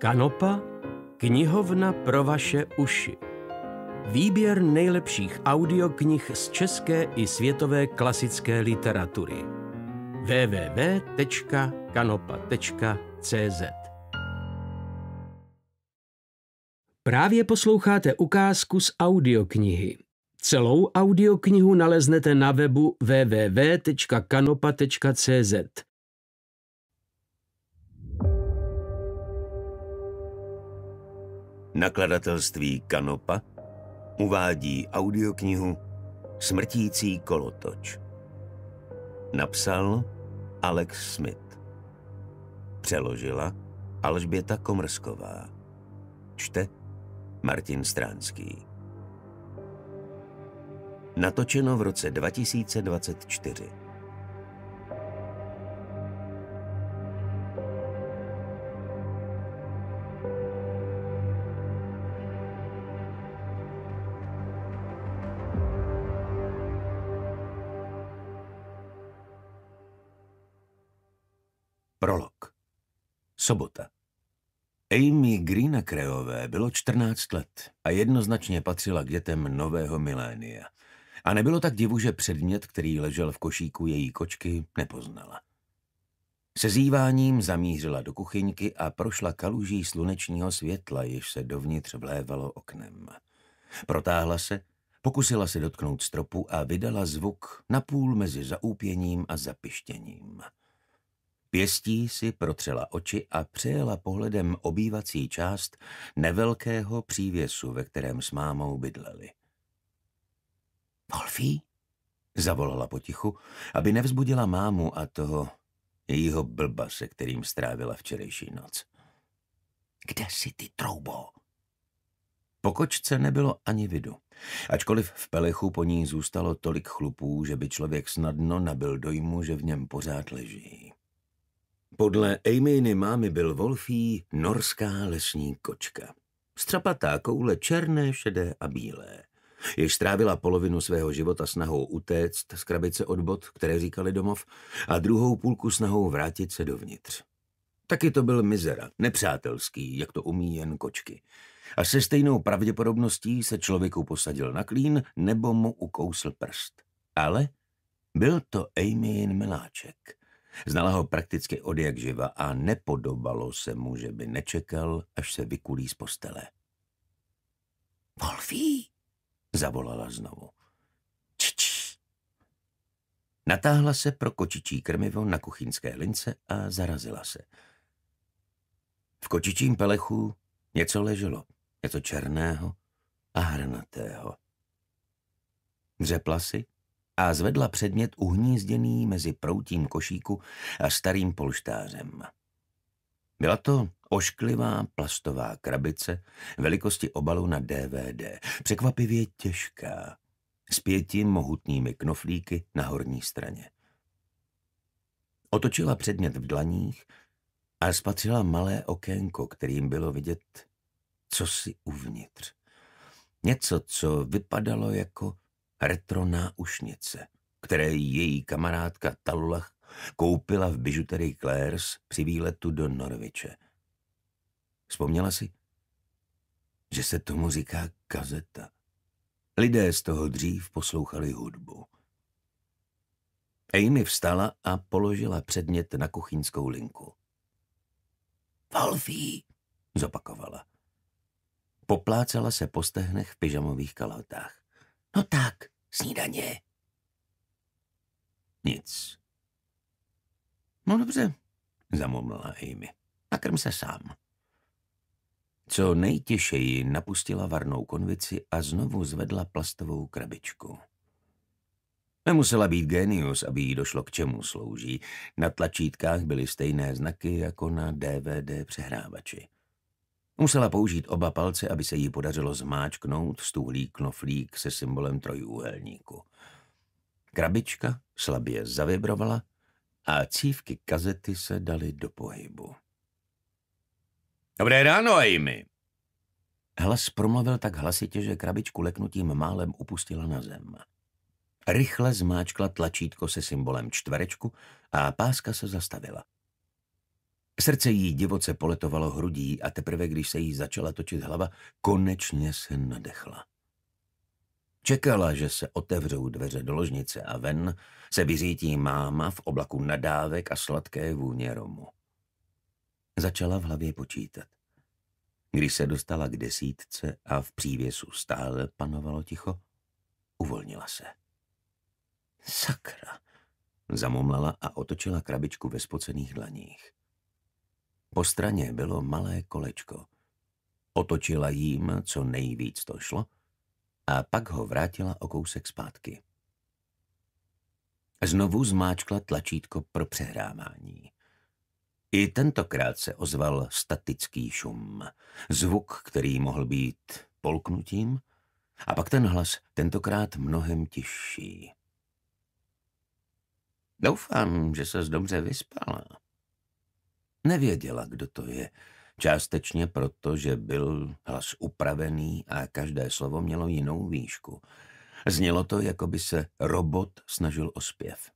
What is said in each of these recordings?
Kanopa, knihovna pro vaše uši. Výběr nejlepších audioknih z české i světové klasické literatury. www.kanopa.cz Právě posloucháte ukázku z audioknihy. Celou audioknihu naleznete na webu www.kanopa.cz. Nakladatelství Kanopa uvádí audioknihu Smrtící kolotoč. Napsal Alex Smith. Přeložila Alžběta Komrsková. Čte Martin Stránský. Natočeno v roce 2024. Sobota. Amy Greenacreové bylo 14 let a jednoznačně patřila k dětem nového milénia. A nebylo tak divu, že předmět, který ležel v košíku její kočky, nepoznala. Se zýváním zamířila do kuchyňky a prošla kaluží slunečního světla, jež se dovnitř vlévalo oknem. Protáhla se, pokusila se dotknout stropu a vydala zvuk napůl mezi zaúpěním a zapištěním. Pěstí si protřela oči a přejela pohledem obývací část nevelkého přívěsu, ve kterém s mámou bydleli. Wolfí? Zavolala potichu, aby nevzbudila mámu a toho jejího blba, se kterým strávila včerejší noc. Kde jsi ty, troubo? Po kočce nebylo ani vidu. Ačkoliv v pelechu po ní zůstalo tolik chlupů, že by člověk snadno nabil dojmu, že v něm pořád leží. Podle Amyny mámy byl Wolfí norská lesní kočka. Střapatá koule černé, šedé a bílé. Jež strávila polovinu svého života snahou utéct z krabice od bod, které říkali domov, a druhou půlku snahou vrátit se dovnitř. Taky to byl mizera, nepřátelský, jak to umí jen kočky. A se stejnou pravděpodobností se člověku posadil na klín nebo mu ukousl prst. Ale byl to Amyin miláček. Znala ho prakticky od jak živa a nepodobalo se mu, že by nečekal, až se vykulí z postele. Wolfí, zavolala znovu. Čič. Natáhla se pro kočičí krmivo na kuchyňské lince a zarazila se. V kočičím pelechu něco leželo, něco černého a hranatého. Dřepla si a zvedla předmět uhnízděný mezi proutím košíku a starým polštářem. Byla to ošklivá plastová krabice velikosti obalu na DVD, překvapivě těžká, s pěti mohutnými knoflíky na horní straně. Otočila předmět v dlaních a spatřila malé okénko, kterým bylo vidět, co si uvnitř. Něco, co vypadalo jako retro náušnice, které její kamarádka Talulach koupila v bižuterii Claire's při výletu do Norviče. Vzpomněla si, že se tomu říká kazeta. Lidé z toho dřív poslouchali hudbu. Amy vstala a položila předmět na kuchyňskou linku. Valfí, zopakovala. Poplácala se po stehnech v pyžamových kalhotách. No tak, snídaně. Nic. No dobře, zamumlala Amy. Nakrm se sám. Co nejtěšeji napustila varnou konvici a znovu zvedla plastovou krabičku. Nemusela být génius, aby jí došlo, k čemu slouží. Na tlačítkách byly stejné znaky jako na DVD přehrávači. Musela použít oba palce, aby se jí podařilo zmáčknout stuhlý knoflík se symbolem trojúhelníku. Krabička slabě zavibrovala a cívky kazety se daly do pohybu. Dobré ráno, Amy. Hlas promluvil tak hlasitě, že krabičku leknutím málem upustila na zem. Rychle zmáčkla tlačítko se symbolem čtverečku a páska se zastavila. Srdce jí divoce poletovalo hrudí a teprve, když se jí začala točit hlava, konečně se nadechla. Čekala, že se otevřou dveře do ložnice a ven se vyřítí máma v oblaku nadávek a sladké vůně romu. Začala v hlavě počítat. Když se dostala k desítce a v přívěsu stále panovalo ticho, uvolnila se. Sakra, zamumlala a otočila krabičku ve spocených dlaních. Po straně bylo malé kolečko. Otočila jím, co nejvíc to šlo, a pak ho vrátila o kousek zpátky. Znovu zmáčkla tlačítko pro přehrávání. I tentokrát se ozval statický šum, zvuk, který mohl být polknutím, a pak ten hlas, tentokrát mnohem těžší. Doufám, že se dobře vyspala, Nevěděla, kdo to je. Částečně proto, že byl hlas upravený a každé slovo mělo jinou výšku. Znělo to, jako by se robot snažil o zpěv.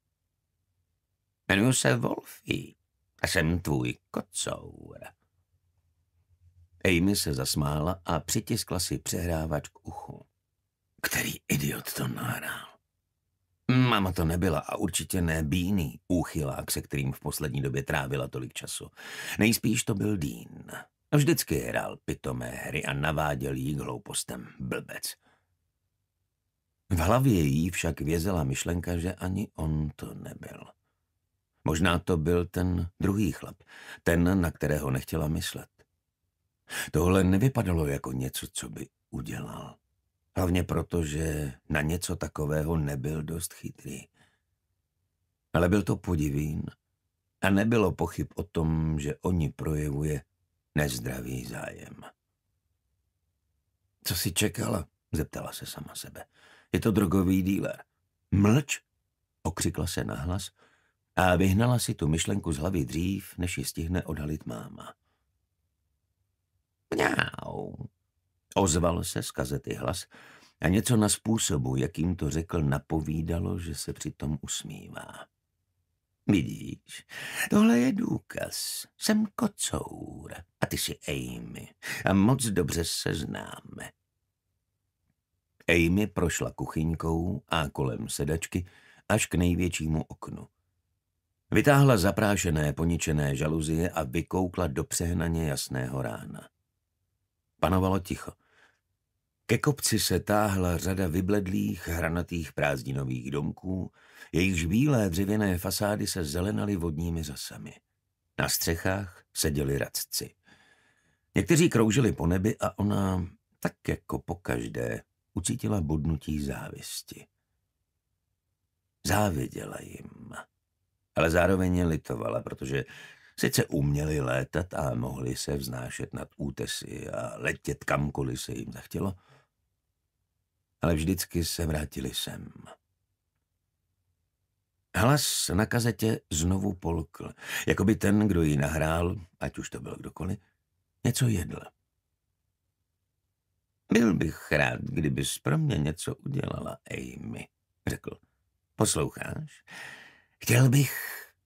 Jmenuji se Wolfy a jsem tvůj kocour. Amy se zasmála a přitiskla si přehrávač k uchu. Který idiot to nahrál? Mama to nebyla a určitě ne Bíny, úchylák, se kterým v poslední době trávila tolik času. Nejspíš to byl Dean. Vždycky hrál pitomé hry a naváděl jí hloupostem blbec. V hlavě jí však vězela myšlenka, že ani on to nebyl. Možná to byl ten druhý chlap, ten, na kterého nechtěla myslet. Tohle nevypadalo jako něco, co by udělal. Hlavně proto, že na něco takového nebyl dost chytrý. Ale byl to podivín a nebylo pochyb o tom, že oni projevuje nezdravý zájem. Co si čekala? zeptala se sama sebe. Je to drogový díler. Mlč! okřikla se nahlas a vyhnala si tu myšlenku z hlavy dřív, než ji stihne odhalit máma. Mňau, Ozval se z kazety hlas a něco na způsobu, jakým to řekl, napovídalo, že se přitom usmívá. Vidíš, tohle je důkaz. Jsem kocour a ty jsi Amy a moc dobře se známe. Amy prošla kuchyňkou a kolem sedačky až k největšímu oknu. Vytáhla zaprášené poničené žaluzie a vykoukla do přehnaně jasného rána. Panovalo ticho. Ke kopci se táhla řada vybledlých, hranatých prázdninových domků, jejichž bílé dřevěné fasády se zelenaly vodními zasami. Na střechách seděli radci. Někteří kroužili po nebi a ona, tak jako po každé, ucítila bodnutí závisti. Záviděla jim, ale zároveň je litovala, protože Sice uměli létat a mohli se vznášet nad útesy a letět kamkoliv se jim zachtělo, ale vždycky se vrátili sem. Hlas na kazetě znovu polkl, jako by ten, kdo ji nahrál, ať už to byl kdokoliv, něco jedl. Byl bych rád, kdybys pro mě něco udělala, Amy, řekl. Posloucháš? Chtěl bych,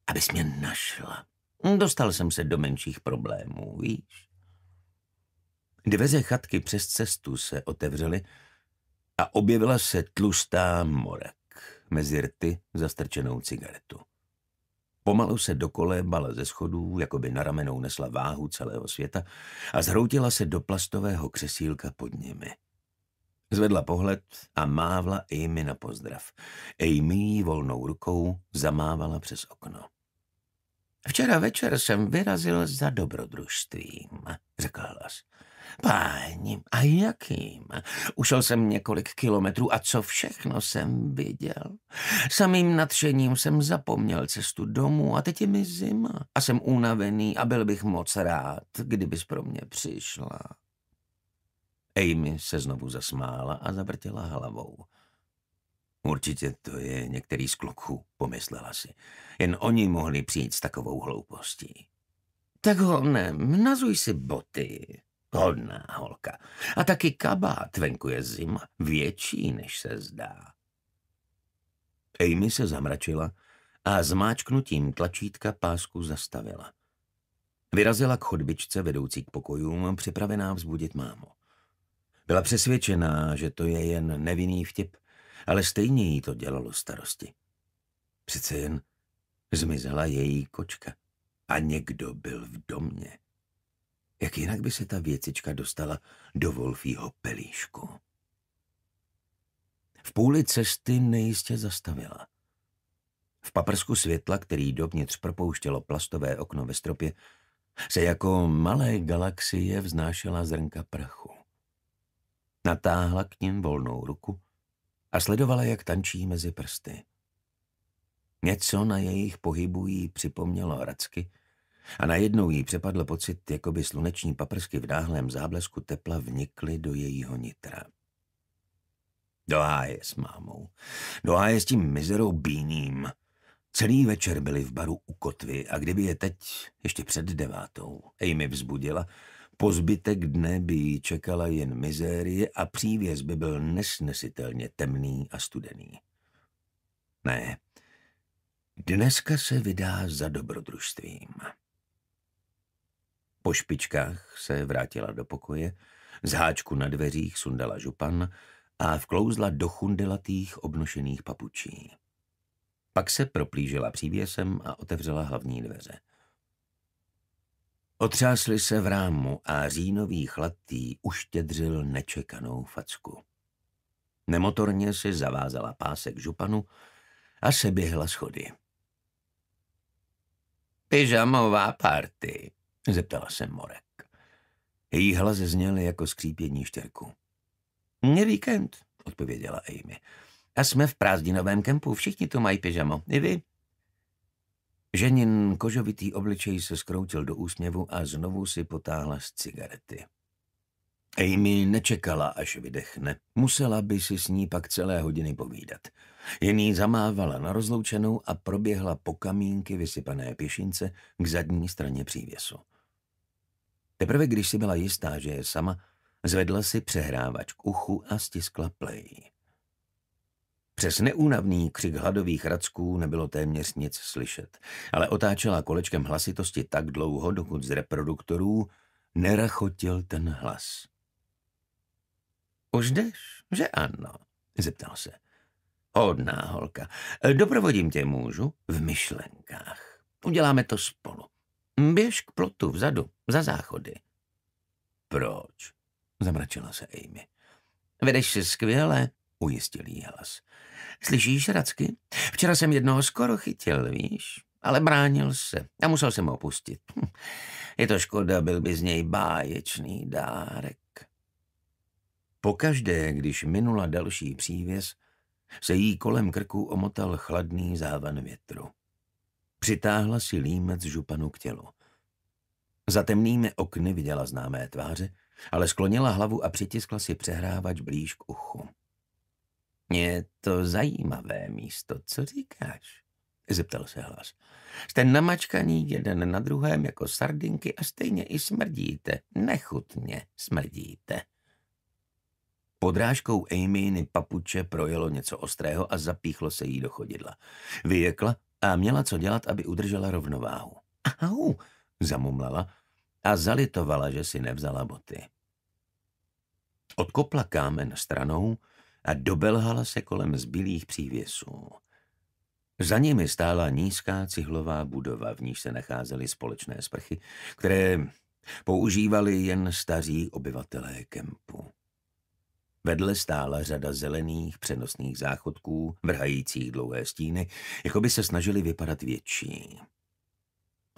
abys mě našla. Dostal jsem se do menších problémů, víš? Dveře chatky přes cestu se otevřely a objevila se tlustá morek mezi rty zastrčenou cigaretu. Pomalu se dokolébala ze schodů, jako by na ramenou nesla váhu celého světa a zhroutila se do plastového křesílka pod nimi. Zvedla pohled a mávla Amy na pozdrav. Amy volnou rukou zamávala přes okno. Včera večer jsem vyrazil za dobrodružstvím, řekl hlas. Páni, a jakým? Ušel jsem několik kilometrů a co všechno jsem viděl. Samým nadšením jsem zapomněl cestu domů a teď je mi zima a jsem unavený a byl bych moc rád, kdybys pro mě přišla. Amy se znovu zasmála a zavrtěla hlavou. Určitě to je některý z kluků, pomyslela si. Jen oni mohli přijít s takovou hloupostí. Tak honem, nazuj si boty. Hodná holka. A taky kabát, venku je zima, větší, než se zdá. Amy se zamračila a zmáčknutím tlačítka pásku zastavila. Vyrazila k chodbičce vedoucí k pokojům, připravená vzbudit mámu. Byla přesvědčená, že to je jen nevinný vtip, ale stejně jí to dělalo starosti. Přece jen zmizela její kočka a někdo byl v domě. Jak jinak by se ta věcička dostala do Wolfího pelíšku? V půli cesty nejistě zastavila. V paprsku světla, který dovnitř propouštělo plastové okno ve stropě, se jako malé galaxie vznášela zrnka prachu. Natáhla k ním volnou ruku a sledovala, jak tančí mezi prsty. Něco na jejich pohybu jí připomnělo racky a najednou jí přepadl pocit, jako by sluneční paprsky v náhlém záblesku tepla vnikly do jejího nitra. Do háje s mámou. Do háje s tím mizerou bíním. Celý večer byli v baru u kotvy a kdyby je teď, ještě před devátou, Amy vzbudila, po zbytek dne by jí čekala jen mizérie a přívěz by byl nesnesitelně temný a studený. Ne, dneska se vydá za dobrodružstvím. Po špičkách se vrátila do pokoje, z háčku na dveřích sundala župan a vklouzla do chundelatých obnošených papučí. Pak se proplížila přívěsem a otevřela hlavní dveře. Otřásli se v rámu a říjnový chladý uštědřil nečekanou facku. Nemotorně si zavázala pásek županu a se běhla schody. Pyžamová party, zeptala se Morek. Její hlas zněl jako skřípění štěrku. Mně víkend, odpověděla Amy. A jsme v prázdninovém kempu, všichni tu mají pyžamo, i vy. Ženin kožovitý obličej se skroutil do úsměvu a znovu si potáhla z cigarety. Amy nečekala, až vydechne. Musela by si s ní pak celé hodiny povídat. Jen jí zamávala na rozloučenou a proběhla po kamínky vysypané pěšince k zadní straně přívěsu. Teprve když si byla jistá, že je sama, zvedla si přehrávač k uchu a stiskla play. Přes neúnavný křik hladových racků nebylo téměř nic slyšet, ale otáčela kolečkem hlasitosti tak dlouho, dokud z reproduktorů nerachotil ten hlas. Už jdeš, že ano? zeptal se. Hodná holka, doprovodím tě můžu v myšlenkách. Uděláme to spolu. Běž k plotu vzadu, za záchody. Proč? Zamračila se Amy. Vedeš se skvěle, ujistil jí hlas. Slyšíš, Racky? Včera jsem jednoho skoro chytil, víš? Ale bránil se a musel jsem ho opustit. Hm. Je to škoda, byl by z něj báječný dárek. Pokaždé, když minula další přívěs, se jí kolem krku omotal chladný závan větru. Přitáhla si límec županu k tělu. Za temnými okny viděla známé tváře, ale sklonila hlavu a přitiskla si přehrávač blíž k uchu. Je to zajímavé místo, co říkáš? Zeptal se hlas. Jste namačkaní jeden na druhém jako sardinky a stejně i smrdíte. Nechutně smrdíte. Podrážkou Amyny papuče projelo něco ostrého a zapíchlo se jí do chodidla. Vyjekla a měla co dělat, aby udržela rovnováhu. Au, zamumlala a zalitovala, že si nevzala boty. Odkopla kámen stranou, a dobelhala se kolem zbylých přívěsů. Za nimi stála nízká cihlová budova, v níž se nacházely společné sprchy, které používali jen staří obyvatelé kempu. Vedle stála řada zelených přenosných záchodků, vrhajících dlouhé stíny, jako by se snažili vypadat větší.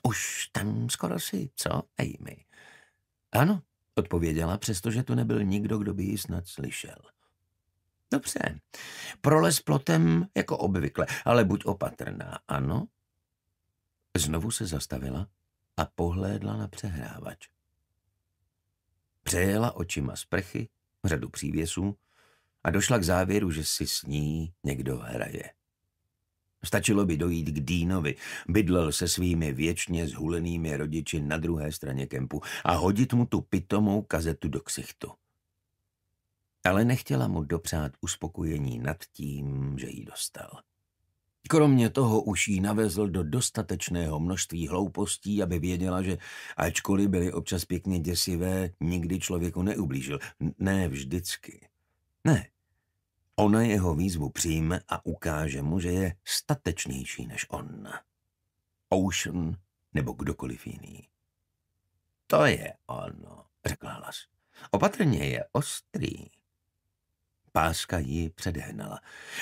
Už tam skoro si, co, Amy? Ano, odpověděla, přestože tu nebyl nikdo, kdo by ji snad slyšel. Dobře. Prolez plotem jako obvykle, ale buď opatrná, ano? Znovu se zastavila a pohlédla na přehrávač. Přejela očima prchy, řadu přívěsů a došla k závěru, že si s ní někdo hraje. Stačilo by dojít k Dýnovi, bydlel se svými věčně zhulenými rodiči na druhé straně kempu a hodit mu tu pitomou kazetu do ksichtu ale nechtěla mu dopřát uspokojení nad tím, že ji dostal. Kromě toho už jí navezl do dostatečného množství hloupostí, aby věděla, že ačkoliv byly občas pěkně děsivé, nikdy člověku neublížil. Ne vždycky. Ne. Ona jeho výzvu přijme a ukáže mu, že je statečnější než on. Ocean nebo kdokoliv jiný. To je ono, řekla Las. Opatrně je ostrý páska ji předehnala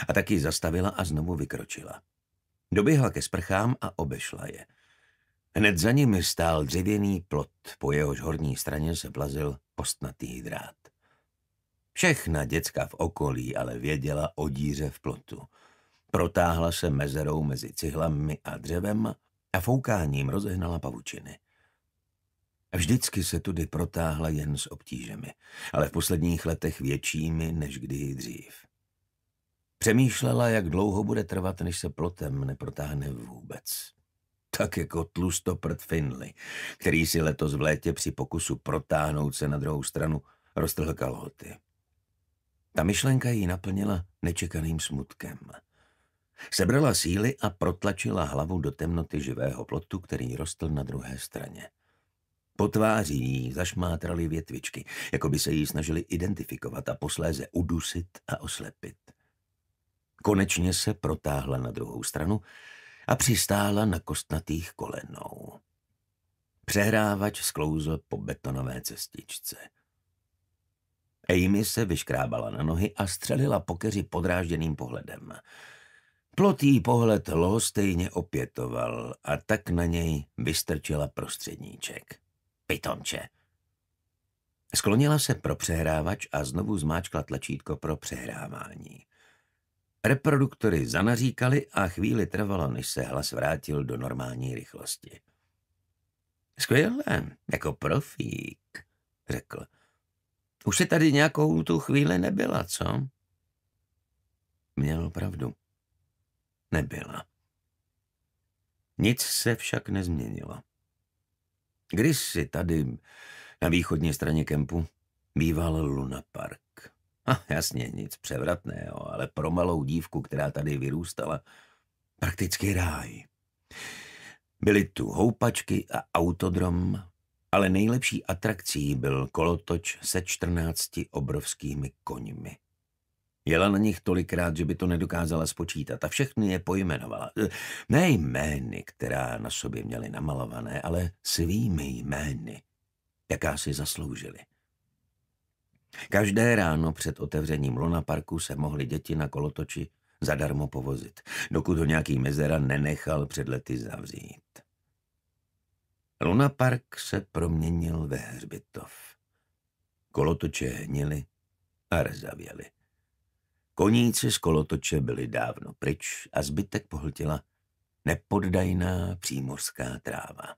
a taky zastavila a znovu vykročila. Doběhla ke sprchám a obešla je. Hned za nimi stál dřevěný plot, po jehož horní straně se plazil postnatý drát. Všechna děcka v okolí ale věděla o díře v plotu. Protáhla se mezerou mezi cihlami a dřevem a foukáním rozehnala pavučiny vždycky se tudy protáhla jen s obtížemi, ale v posledních letech většími než kdy dřív. Přemýšlela, jak dlouho bude trvat, než se plotem neprotáhne vůbec. Tak jako tlustoprt Finley, který si letos v létě při pokusu protáhnout se na druhou stranu roztrhl kalhoty. Ta myšlenka ji naplnila nečekaným smutkem. Sebrala síly a protlačila hlavu do temnoty živého plotu, který rostl na druhé straně. Po tváří ní zašmátrali větvičky, jako by se jí snažili identifikovat a posléze udusit a oslepit. Konečně se protáhla na druhou stranu a přistála na kostnatých kolenou. Přehrávač sklouzl po betonové cestičce. Amy se vyškrábala na nohy a střelila pokeři podrážděným pohledem. Plotý pohled Lo stejně opětoval a tak na něj vystrčila prostředníček pitonče. Sklonila se pro přehrávač a znovu zmáčkla tlačítko pro přehrávání. Reproduktory zanaříkali a chvíli trvalo, než se hlas vrátil do normální rychlosti. Skvělé, jako profík, řekl. Už se tady nějakou tu chvíli nebyla, co? Měl pravdu. Nebyla. Nic se však nezměnilo. Kdysi tady na východní straně kempu býval Luna Park. A jasně, nic převratného, ale pro malou dívku, která tady vyrůstala, prakticky ráj. Byly tu houpačky a autodrom, ale nejlepší atrakcí byl kolotoč se čtrnácti obrovskými koňmi. Jela na nich tolikrát, že by to nedokázala spočítat a všechny je pojmenovala. Eh, ne jmény, která na sobě měly namalované, ale svými jmény, jaká si zasloužili. Každé ráno před otevřením Luna Parku se mohly děti na kolotoči zadarmo povozit, dokud ho nějaký mezera nenechal před lety zavřít. Luna Park se proměnil ve hřbitov. Kolotoče hnily a rezavěly. Koníci z kolotoče byli dávno pryč a zbytek pohltila nepoddajná přímořská tráva.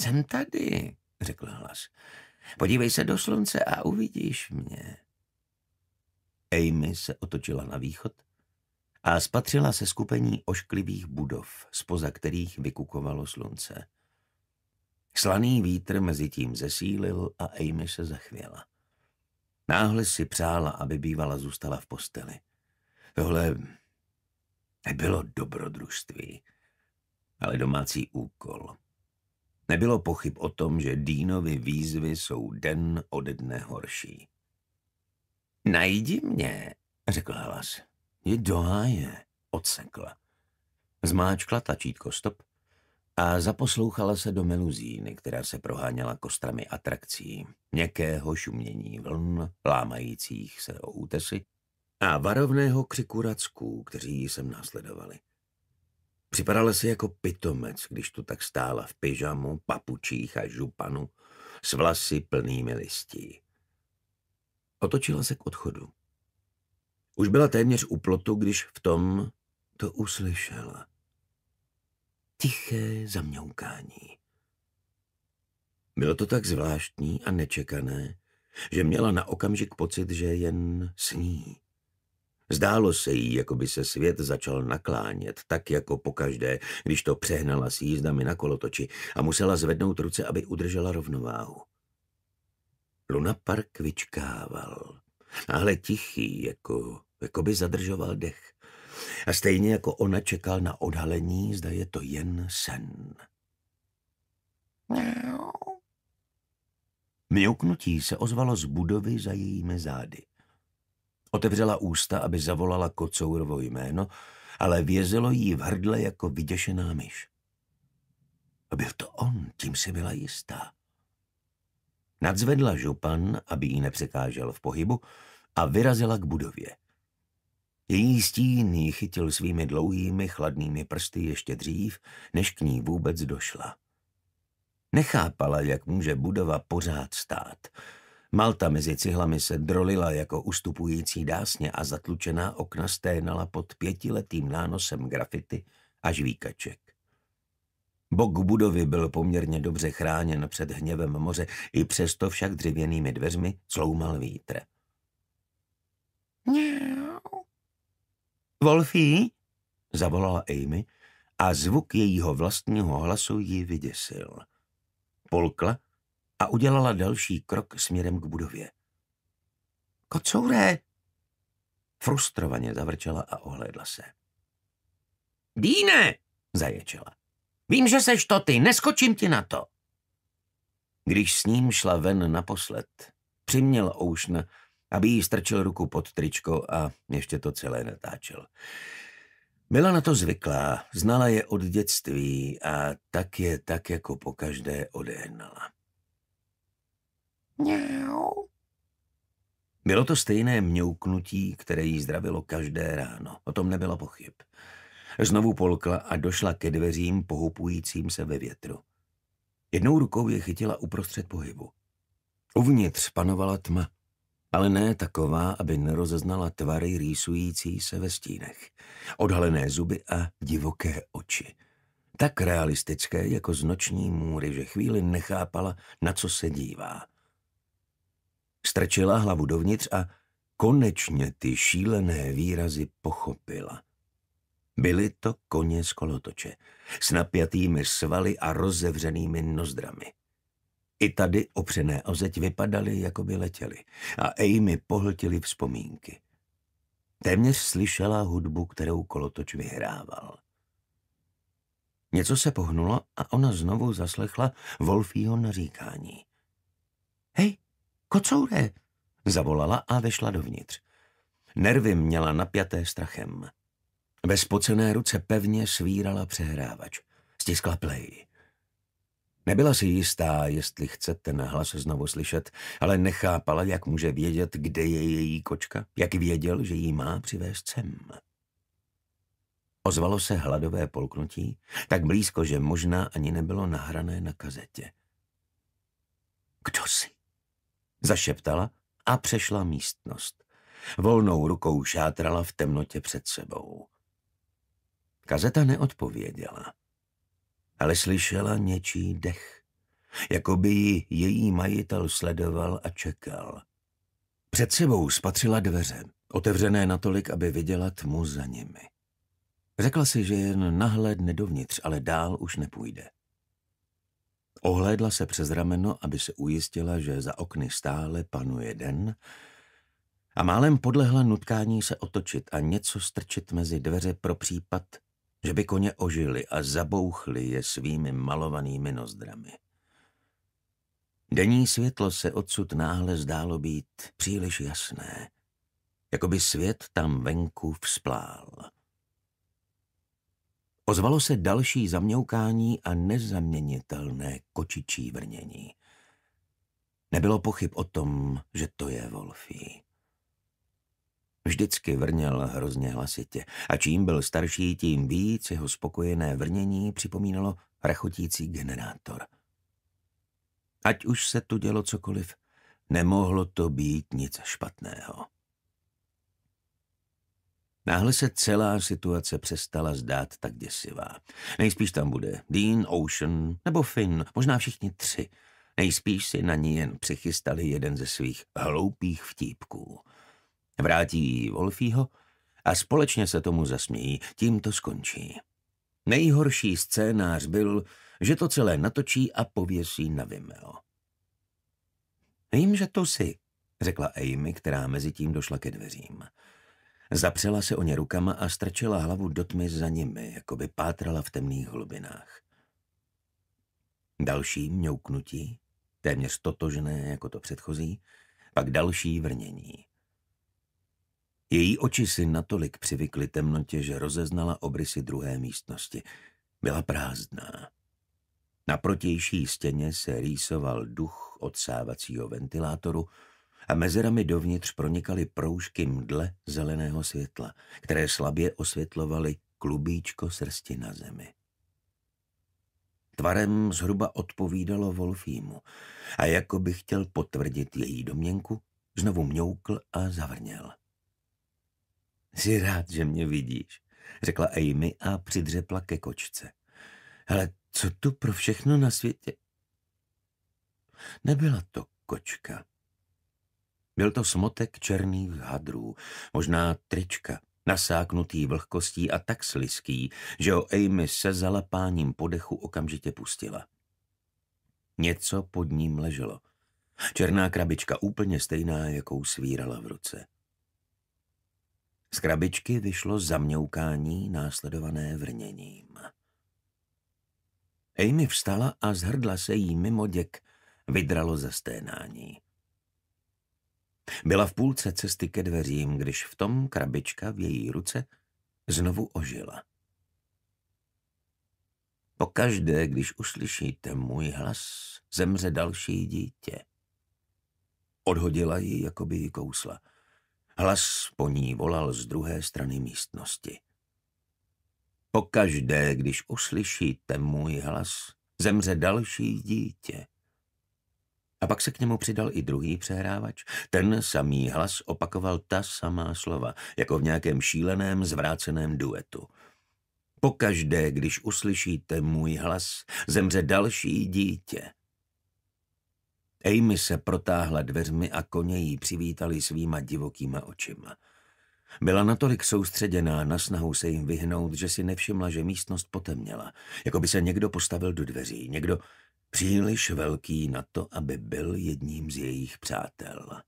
Jsem tady, řekl hlas. Podívej se do slunce a uvidíš mě. Amy se otočila na východ a spatřila se skupení ošklivých budov, spoza kterých vykukovalo slunce. Slaný vítr mezi tím zesílil a Amy se zachvěla. Náhle si přála, aby bývala zůstala v posteli. Tohle nebylo dobrodružství, ale domácí úkol. Nebylo pochyb o tom, že Dínovy výzvy jsou den ode dne horší. Najdi mě, řekl hlas. Je doháje, odsekla. Zmáčkla tačítko stop a zaposlouchala se do meluzíny, která se proháněla kostrami atrakcí, měkkého šumění vln, lámajících se o útesy a varovného křiku racků, kteří ji sem následovali. Připadala se jako pitomec, když tu tak stála v pyžamu, papučích a županu, s vlasy plnými listí. Otočila se k odchodu. Už byla téměř u plotu, když v tom to uslyšela tiché zamňoukání. Bylo to tak zvláštní a nečekané, že měla na okamžik pocit, že jen sní. Zdálo se jí, jako by se svět začal naklánět, tak jako pokaždé, když to přehnala s jízdami na kolotoči a musela zvednout ruce, aby udržela rovnováhu. Luna Park vyčkával, ale tichý, jako, jako by zadržoval dech a stejně jako ona čekal na odhalení, zda je to jen sen. Mňuknutí se ozvalo z budovy za jejími zády. Otevřela ústa, aby zavolala kocourovo jméno, ale vězelo jí v hrdle jako vyděšená myš. Byl to on, tím si byla jistá. Nadzvedla župan, aby jí nepřekážel v pohybu, a vyrazila k budově. Její stín ji chytil svými dlouhými chladnými prsty ještě dřív, než k ní vůbec došla. Nechápala, jak může budova pořád stát. Malta mezi cihlami se drolila jako ustupující dásně a zatlučená okna sténala pod pětiletým nánosem grafity a žvíkaček. Bok budovy byl poměrně dobře chráněn před hněvem moře, i přesto však dřevěnými dveřmi cloumal vítr. Mňau, Wolfí? zavolala Amy a zvuk jejího vlastního hlasu ji vyděsil. Polkla a udělala další krok směrem k budově. Kocoure! Frustrovaně zavrčela a ohlédla se. Dýne! zaječela. Vím, že seš to ty, neskočím ti na to. Když s ním šla ven naposled, přiměl Oušna, aby jí strčil ruku pod tričko a ještě to celé natáčel. Byla na to zvyklá, znala je od dětství a tak je tak jako pokaždé odehnala. Mňau. Bylo to stejné mňouknutí, které jí zdravilo každé ráno. O tom nebylo pochyb. Znovu polkla a došla ke dveřím pohupujícím se ve větru. Jednou rukou je chytila uprostřed pohybu. Uvnitř panovala tma ale ne taková, aby nerozeznala tvary rýsující se ve stínech, odhalené zuby a divoké oči. Tak realistické jako z noční můry, že chvíli nechápala, na co se dívá. Strčila hlavu dovnitř a konečně ty šílené výrazy pochopila. Byly to koně z kolotoče, s napjatými svaly a rozevřenými nozdrami. I tady opřené o zeď vypadaly, jako by letěly. A Amy pohltily vzpomínky. Téměř slyšela hudbu, kterou kolotoč vyhrával. Něco se pohnulo a ona znovu zaslechla Wolfího naříkání. Hej, kocoure! Zavolala a vešla dovnitř. Nervy měla napjaté strachem. Ve spocené ruce pevně svírala přehrávač. Stiskla play. Nebyla si jistá, jestli chce ten hlas znovu slyšet, ale nechápala, jak může vědět, kde je její kočka, jak věděl, že ji má přivést sem. Ozvalo se hladové polknutí, tak blízko, že možná ani nebylo nahrané na kazetě. Kdo jsi? Zašeptala a přešla místnost. Volnou rukou šátrala v temnotě před sebou. Kazeta neodpověděla ale slyšela něčí dech. Jako by ji její majitel sledoval a čekal. Před sebou spatřila dveře, otevřené natolik, aby viděla tmu za nimi. Řekla si, že jen nahlédne dovnitř, ale dál už nepůjde. Ohlédla se přes rameno, aby se ujistila, že za okny stále panuje den a málem podlehla nutkání se otočit a něco strčit mezi dveře pro případ, že by koně ožili a zabouchli je svými malovanými nozdrami. Denní světlo se odsud náhle zdálo být příliš jasné, jako by svět tam venku vzplál. Ozvalo se další zamňoukání a nezaměnitelné kočičí vrnění. Nebylo pochyb o tom, že to je Wolfie. Vždycky vrněl hrozně hlasitě a čím byl starší, tím víc jeho spokojené vrnění připomínalo rachotící generátor. Ať už se tu dělo cokoliv, nemohlo to být nic špatného. Náhle se celá situace přestala zdát tak děsivá. Nejspíš tam bude Dean, Ocean nebo Finn, možná všichni tři. Nejspíš si na ní jen přichystali jeden ze svých hloupých vtípků – Vrátí Wolfího a společně se tomu zasmějí. Tím to skončí. Nejhorší scénář byl, že to celé natočí a pověsí na Vimeo. Vím, že to jsi, řekla Amy, která mezi tím došla ke dveřím. Zapřela se o ně rukama a strčela hlavu do tmy za nimi, jako by pátrala v temných hlubinách. Další mňouknutí, téměř totožné jako to předchozí, pak další vrnění. Její oči si natolik přivykly temnotě, že rozeznala obrysy druhé místnosti. Byla prázdná. Na protější stěně se rýsoval duch odsávacího ventilátoru a mezerami dovnitř pronikaly proužky mdle zeleného světla, které slabě osvětlovaly klubíčko srsti na zemi. Tvarem zhruba odpovídalo Wolfímu a jako by chtěl potvrdit její domněnku, znovu mňoukl a zavrněl. Jsi rád, že mě vidíš, řekla Amy a přidřepla ke kočce. Hele, co tu pro všechno na světě? Nebyla to kočka. Byl to smotek černých hadrů, možná trička, nasáknutý vlhkostí a tak sliský, že ho Amy se zalepáním podechu okamžitě pustila. Něco pod ním leželo. Černá krabička úplně stejná, jakou svírala v ruce. Z krabičky vyšlo zamňoukání následované vrněním. Amy vstala a zhrdla se jí mimo děk vydralo zasténání. Byla v půlce cesty ke dveřím, když v tom krabička v její ruce znovu ožila. Pokaždé, když uslyšíte můj hlas, zemře další dítě. Odhodila ji, jako by ji kousla – Hlas po ní volal z druhé strany místnosti. Pokaždé, když uslyšíte můj hlas, zemře další dítě. A pak se k němu přidal i druhý přehrávač. Ten samý hlas opakoval ta samá slova, jako v nějakém šíleném, zvráceném duetu. Pokaždé, když uslyšíte můj hlas, zemře další dítě. Amy se protáhla dveřmi a koně jí přivítali svýma divokýma očima. Byla natolik soustředěná na snahu se jim vyhnout, že si nevšimla, že místnost potemněla, jako by se někdo postavil do dveří, někdo příliš velký na to, aby byl jedním z jejich přátel.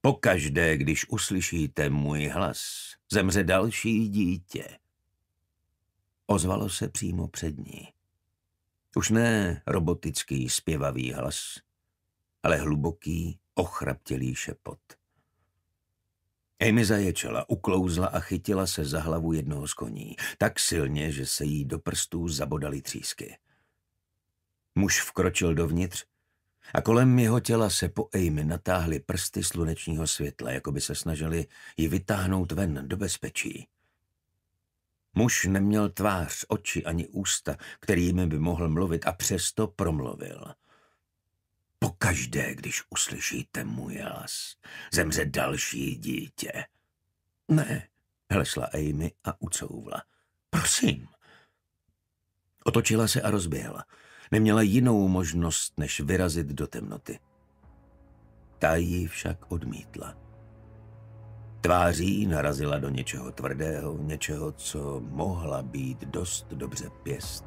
Pokaždé, když uslyšíte můj hlas, zemře další dítě. Ozvalo se přímo před ní. Už ne robotický zpěvavý hlas, ale hluboký, ochraptělý šepot. Amy zaječela, uklouzla a chytila se za hlavu jednoho z koní, tak silně, že se jí do prstů zabodaly třísky. Muž vkročil dovnitř a kolem jeho těla se po Amy natáhly prsty slunečního světla, jako by se snažili ji vytáhnout ven do bezpečí. Muž neměl tvář, oči ani ústa, kterými by mohl mluvit a přesto promluvil. Pokaždé, když uslyšíte můj hlas, zemře další dítě. Ne, hlesla Amy a ucouvla. Prosím. Otočila se a rozběhla. Neměla jinou možnost, než vyrazit do temnoty. Ta ji však odmítla. Tváří narazila do něčeho tvrdého, něčeho, co mohla být dost dobře pěst.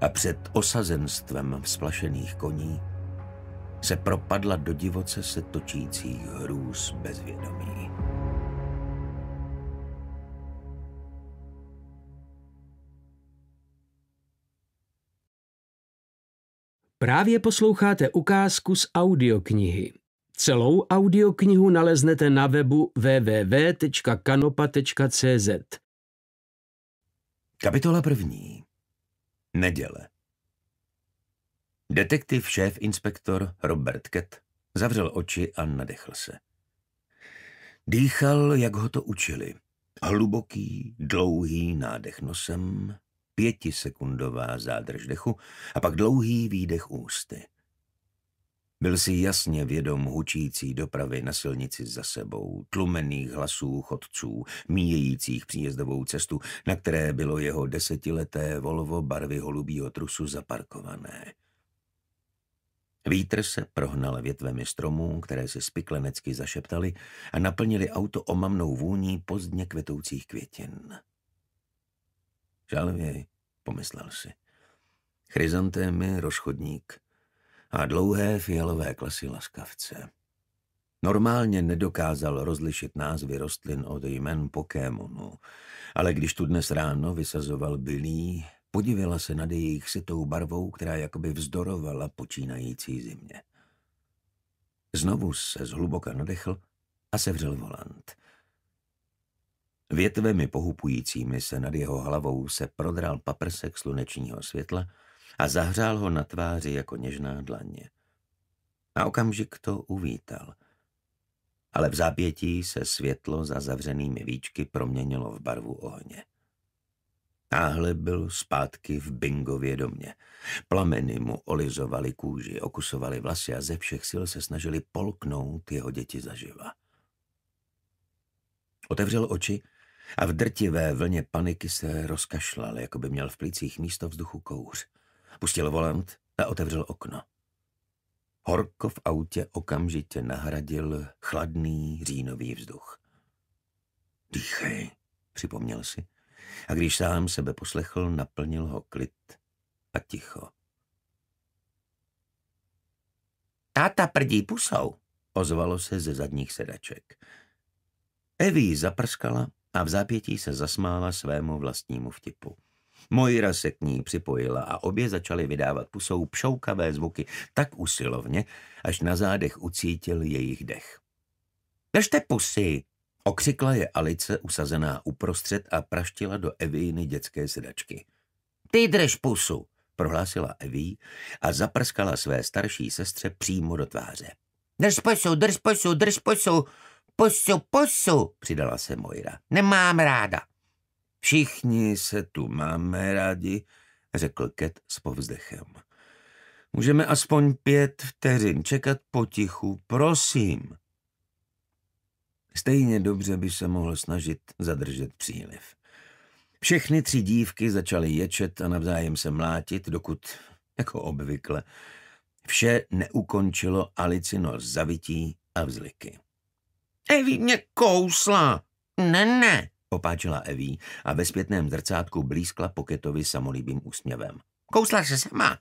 A před osazenstvem splašených koní se propadla do divoce se točících hrůz bezvědomí. Právě posloucháte ukázku z audioknihy Celou audioknihu naleznete na webu www.kanopa.cz. Kapitola první. Neděle. Detektiv šéf inspektor Robert Kett zavřel oči a nadechl se. Dýchal, jak ho to učili. Hluboký, dlouhý nádech nosem, pětisekundová zádrž dechu a pak dlouhý výdech ústy. Byl si jasně vědom hučící dopravy na silnici za sebou, tlumených hlasů chodců, míjejících příjezdovou cestu, na které bylo jeho desetileté Volvo barvy holubího trusu zaparkované. Vítr se prohnal větvemi stromů, které se spiklenecky zašeptaly a naplnili auto omamnou vůní pozdně kvetoucích květin. Žálvěj, pomyslel si. Chryzantémy, rošchodník – a dlouhé fialové klasy laskavce. Normálně nedokázal rozlišit názvy rostlin od jmen Pokémonů, ale když tu dnes ráno vysazoval bylí, podivila se nad jejich sitou barvou, která jakoby vzdorovala počínající zimě. Znovu se zhluboka nadechl a sevřel volant. Větvemi pohupujícími se nad jeho hlavou se prodral paprsek slunečního světla – a zahřál ho na tváři jako něžná dlaně. A okamžik to uvítal, ale v zápětí se světlo za zavřenými víčky proměnilo v barvu ohně. Náhle byl zpátky v Bingově domě. Plameny mu olizovaly kůži, okusovaly vlasy a ze všech sil se snažili polknout jeho děti zaživa. Otevřel oči a v drtivé vlně paniky se rozkašlal, jako by měl v plicích místo vzduchu kouř. Pustil volant a otevřel okno. Horko v autě okamžitě nahradil chladný říjnový vzduch. Dýchej, připomněl si. A když sám sebe poslechl, naplnil ho klid a ticho. Táta prdí pusou, ozvalo se ze zadních sedaček. Evi zaprskala a v zápětí se zasmála svému vlastnímu vtipu. Mojra se k ní připojila a obě začaly vydávat pusou pšoukavé zvuky tak usilovně, až na zádech ucítil jejich dech. Držte pusy! Okřikla je Alice usazená uprostřed a praštila do Eviny dětské sedačky. Ty drž pusu, prohlásila Eví a zaprskala své starší sestře přímo do tváře. Drž pusu, drž pusu, drž pusu, pusu, pusu, přidala se Mojra. Nemám ráda. Všichni se tu máme rádi, řekl Ket s povzdechem. Můžeme aspoň pět vteřin čekat potichu, prosím. Stejně dobře by se mohl snažit zadržet příliv. Všechny tři dívky začaly ječet a navzájem se mlátit, dokud, jako obvykle, vše neukončilo Alicino zavití a vzliky. Evi mě kousla! Ne, ne, opáčila Eví a ve zpětném zrcátku blízkla Poketovi samolíbým úsměvem. Kousla se sama.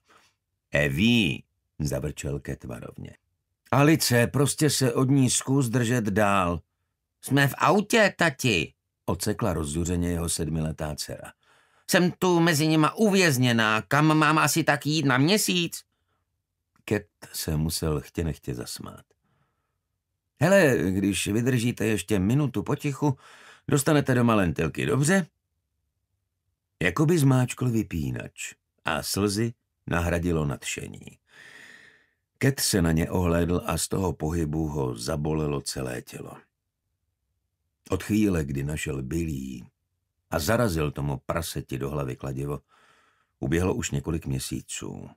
Eví, zavrčel ke tvarovně. Alice, prostě se od ní zkus držet dál. Jsme v autě, tati, ocekla rozduřeně jeho sedmiletá dcera. Jsem tu mezi nima uvězněná, kam mám asi tak jít na měsíc? Ket se musel chtě nechtě zasmát. Hele, když vydržíte ještě minutu potichu, Dostanete doma lentilky, dobře? Jakoby zmáčkl vypínač a slzy nahradilo nadšení. Ket se na ně ohlédl a z toho pohybu ho zabolelo celé tělo. Od chvíle, kdy našel bylí a zarazil tomu praseti do hlavy kladivo, uběhlo už několik měsíců.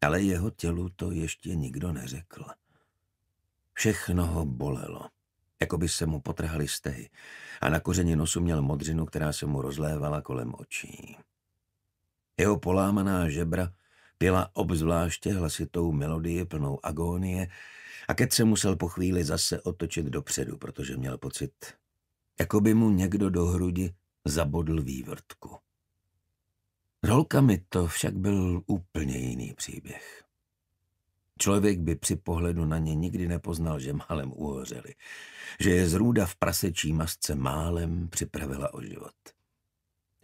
Ale jeho tělu to ještě nikdo neřekl. Všechno ho bolelo jako by se mu potrhaly stehy a na kořeně nosu měl modřinu, která se mu rozlévala kolem očí. Jeho polámaná žebra pila obzvláště hlasitou melodii plnou agónie a Ket se musel po chvíli zase otočit dopředu, protože měl pocit, jako by mu někdo do hrudi zabodl vývrtku. Rolka mi to však byl úplně jiný příběh. Člověk by při pohledu na ně nikdy nepoznal, že málem uhořeli, že je zrůda v prasečí masce málem připravila o život.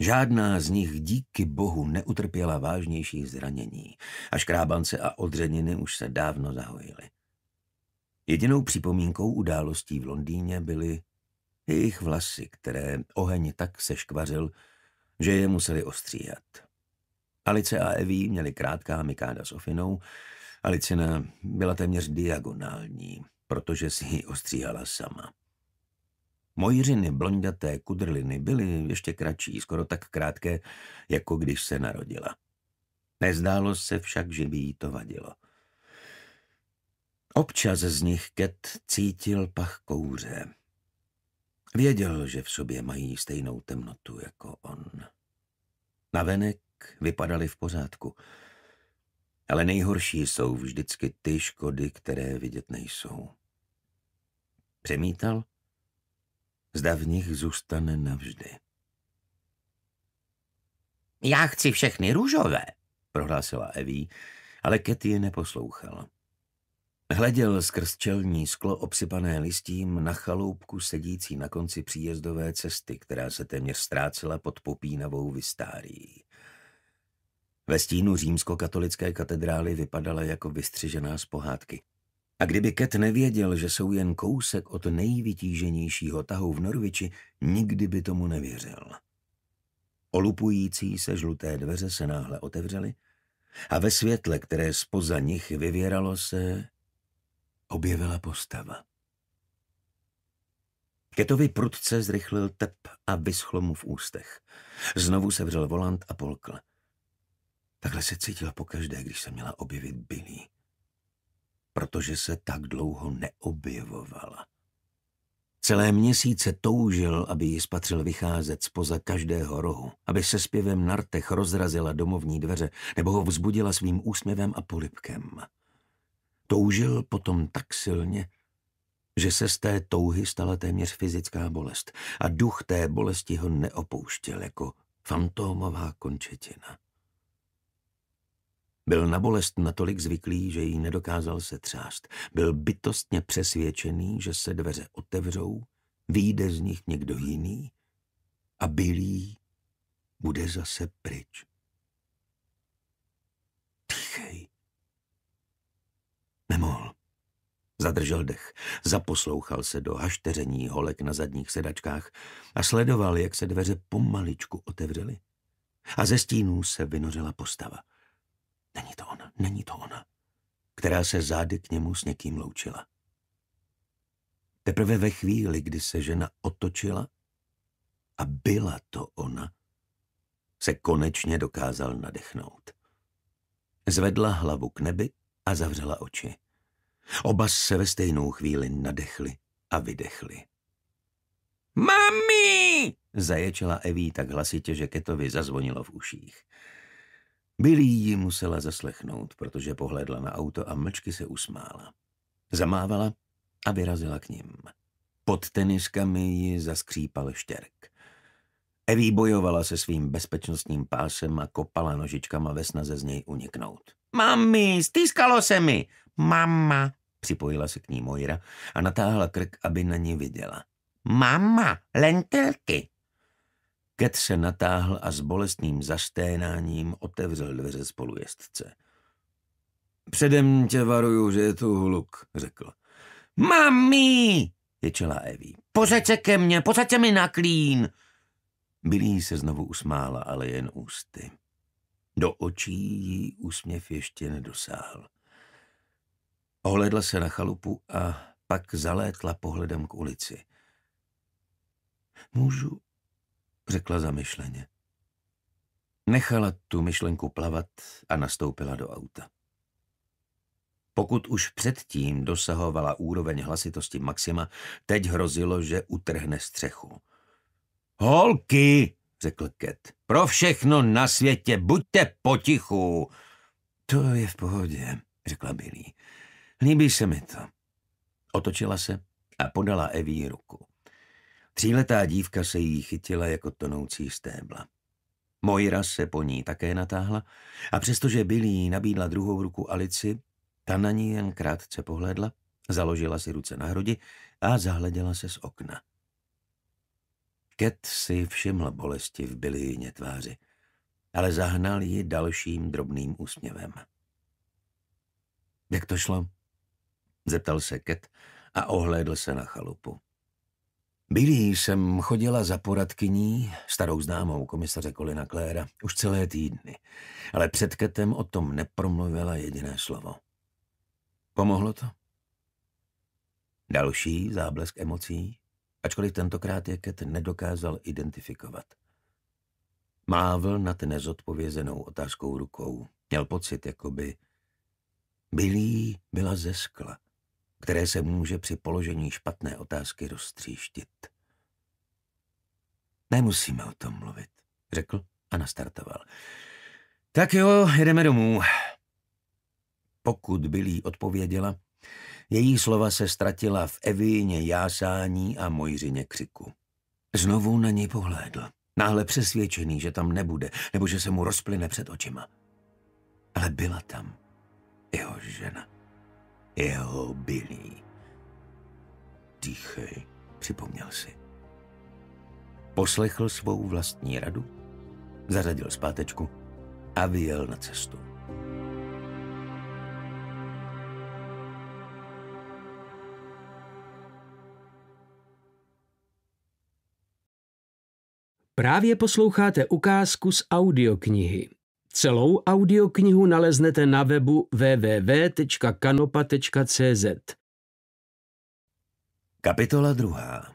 Žádná z nich díky bohu neutrpěla vážnějších zranění a škrábance a odřeniny už se dávno zahojily. Jedinou připomínkou událostí v Londýně byly jejich vlasy, které oheň tak seškvařil, že je museli ostříhat. Alice a Evie měli krátká mikáda s ofinou, Alicina byla téměř diagonální, protože si ji ostříhala sama. Mojřiny blondaté kudrliny byly ještě kratší, skoro tak krátké, jako když se narodila. Nezdálo se však, že by jí to vadilo. Občas z nich Ket cítil pach kouře. Věděl, že v sobě mají stejnou temnotu jako on. Navenek vypadali v pořádku – ale nejhorší jsou vždycky ty škody, které vidět nejsou. Přemítal? Zda v nich zůstane navždy. Já chci všechny růžové, prohlásila Eví, ale Ketty je neposlouchala. Hleděl skrz čelní sklo obsypané listím na chaloupku sedící na konci příjezdové cesty, která se téměř ztrácela pod popínavou vystárií. Ve stínu římskokatolické katedrály vypadala jako vystřižená z pohádky. A kdyby Ket nevěděl, že jsou jen kousek od nejvytíženějšího tahu v Norviči, nikdy by tomu nevěřil. Olupující se žluté dveře se náhle otevřely a ve světle, které spoza nich vyvěralo se, objevila postava. Ketovi prudce zrychlil tep a vyschlo mu v ústech. Znovu sevřel volant a polkl. Takhle se cítila pokaždé, když se měla objevit Billy. Protože se tak dlouho neobjevovala. Celé měsíce toužil, aby ji spatřil vycházet spoza každého rohu, aby se zpěvem nartech rozrazila domovní dveře nebo ho vzbudila svým úsměvem a polipkem. Toužil potom tak silně, že se z té touhy stala téměř fyzická bolest a duch té bolesti ho neopouštěl jako fantómová končetina. Byl na bolest natolik zvyklý, že ji nedokázal se třást. Byl bytostně přesvědčený, že se dveře otevřou, vyjde z nich někdo jiný a bylý bude zase pryč. Tichej. Nemohl. Zadržel dech, zaposlouchal se do hašteření holek na zadních sedačkách a sledoval, jak se dveře pomaličku otevřely. A ze stínů se vynořila postava – Není to ona, není to ona, která se zády k němu s někým loučila. Teprve ve chvíli, kdy se žena otočila a byla to ona, se konečně dokázal nadechnout. Zvedla hlavu k nebi a zavřela oči. Oba se ve stejnou chvíli nadechli a vydechli. Mami! zaječela Eví tak hlasitě, že Ketovi zazvonilo v uších. Billy ji musela zaslechnout, protože pohlédla na auto a mlčky se usmála. Zamávala a vyrazila k ním. Pod teniskami ji zaskřípal štěrk. Evi bojovala se svým bezpečnostním pásem a kopala nožičkama ve snaze z něj uniknout. Mami, stýskalo se mi! Mama! Připojila se k ní Moira a natáhla krk, aby na ní viděla. Mama, lentelky! Ket se natáhl a s bolestným zasténáním otevřel dveře spolujezdce. Předem tě varuju, že je tu hluk, řekl. Mami! ječela Evi. Pořeď se ke mně, pořeď se mi na klín! Billy se znovu usmála, ale jen ústy. Do očí jí úsměv ještě nedosáhl. Ohledla se na chalupu a pak zalétla pohledem k ulici. Můžu řekla zamyšleně. Nechala tu myšlenku plavat a nastoupila do auta. Pokud už předtím dosahovala úroveň hlasitosti Maxima, teď hrozilo, že utrhne střechu. Holky, řekl Ket, pro všechno na světě, buďte potichu. To je v pohodě, řekla Billy. Líbí se mi to. Otočila se a podala Evie ruku. Tříletá dívka se jí chytila jako tonoucí stébla. Mojra se po ní také natáhla a přestože Billy jí nabídla druhou ruku Alici, ta na ní jen krátce pohlédla, založila si ruce na hrudi a zahleděla se z okna. Ket si všiml bolesti v Billyně tváři, ale zahnal ji dalším drobným úsměvem. Jak to šlo? Zeptal se Ket a ohlédl se na chalupu. Billy jsem chodila za poradkyní, starou známou komisaře Kolina Kléra, už celé týdny, ale před Ketem o tom nepromluvila jediné slovo. Pomohlo to? Další záblesk emocí, ačkoliv tentokrát je Ket nedokázal identifikovat. Mávl nad nezodpovězenou otázkou rukou. Měl pocit, jakoby Billy byla ze skla které se může při položení špatné otázky roztříštit. Nemusíme o tom mluvit, řekl a nastartoval. Tak jo, jedeme domů. Pokud Billy odpověděla, její slova se ztratila v Evině jásání a Mojřině křiku. Znovu na něj pohlédl, náhle přesvědčený, že tam nebude, nebo že se mu rozplyne před očima. Ale byla tam jeho žena. Jeho bylí. Tichej, připomněl si. Poslechl svou vlastní radu, zařadil zpátečku a vyjel na cestu. Právě posloucháte ukázku z audioknihy Celou audioknihu naleznete na webu www.kanopa.cz. Kapitola druhá.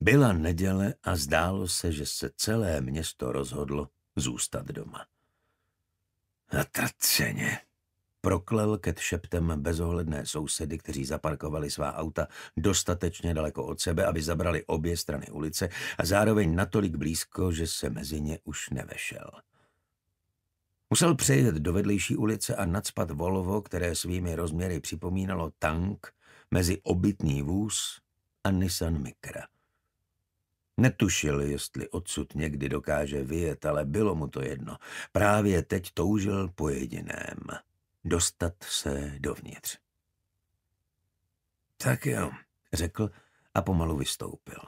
Byla neděle a zdálo se, že se celé město rozhodlo zůstat doma. Zatraceně, proklel ket šeptem bezohledné sousedy, kteří zaparkovali svá auta dostatečně daleko od sebe, aby zabrali obě strany ulice a zároveň natolik blízko, že se mezi ně už nevešel. Musel přejet do vedlejší ulice a nadspat Volvo, které svými rozměry připomínalo tank mezi obytný vůz a Nissan Micra. Netušil, jestli odsud někdy dokáže vyjet, ale bylo mu to jedno. Právě teď toužil po jediném. Dostat se dovnitř. Tak jo, řekl a pomalu vystoupil.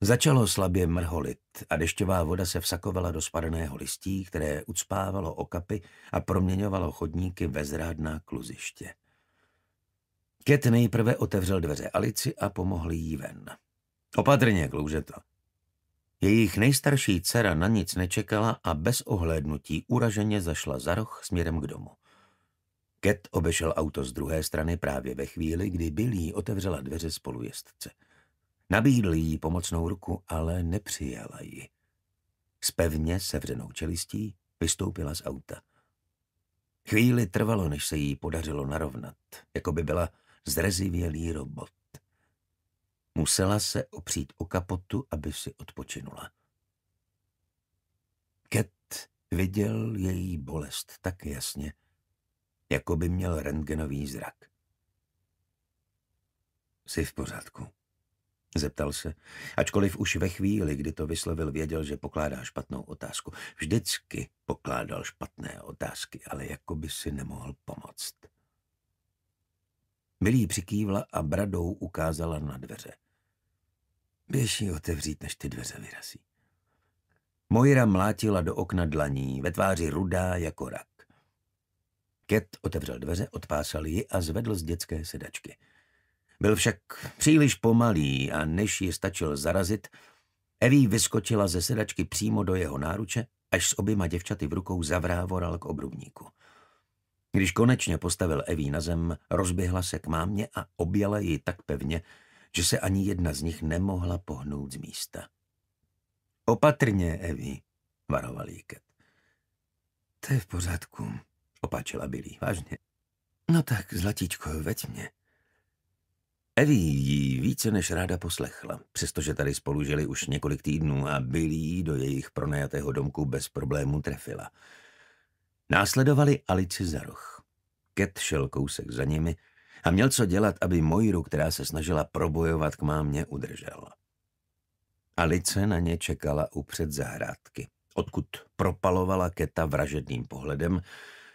Začalo slabě mrholit a dešťová voda se vsakovala do spadaného listí, které ucpávalo okapy a proměňovalo chodníky ve zrádná kluziště. Ket nejprve otevřel dveře Alici a pomohl jí ven. Opatrně, kloužeto. Jejich nejstarší dcera na nic nečekala a bez ohlédnutí uraženě zašla za roh směrem k domu. Ket obešel auto z druhé strany právě ve chvíli, kdy Billy otevřela dveře spolujezdce. Nabídl jí pomocnou ruku, ale nepřijala ji. S pevně sevřenou čelistí vystoupila z auta. Chvíli trvalo, než se jí podařilo narovnat, jako by byla zrezivělý robot. Musela se opřít o kapotu, aby si odpočinula. Ket viděl její bolest tak jasně, jako by měl rentgenový zrak. Jsi v pořádku, Zeptal se, ačkoliv už ve chvíli, kdy to vyslovil, věděl, že pokládá špatnou otázku. Vždycky pokládal špatné otázky, ale jako by si nemohl pomoct. Milí přikývla a bradou ukázala na dveře. Běž ji otevřít, než ty dveře vyrazí. Moira mlátila do okna dlaní, ve tváři rudá jako rak. Ket otevřel dveře, odpásal ji a zvedl z dětské sedačky – byl však příliš pomalý a než ji stačil zarazit, Evie vyskočila ze sedačky přímo do jeho náruče, až s oběma děvčaty v rukou zavrávoral k obrubníku. Když konečně postavil Evie na zem, rozběhla se k mámě a objala ji tak pevně, že se ani jedna z nich nemohla pohnout z místa. Opatrně, Evi, varoval jí Kat. To je v pořádku, opačila Billy, vážně. No tak, zlatíčko, veď mě. Evi ji více než ráda poslechla, přestože tady spolu žili už několik týdnů a byli jí do jejich pronajatého domku bez problémů trefila. Následovali Alici za roh. Ket šel kousek za nimi a měl co dělat, aby Mojru, která se snažila probojovat k mámě, udržel. Alice na ně čekala upřed zahrádky, odkud propalovala Keta vražedným pohledem,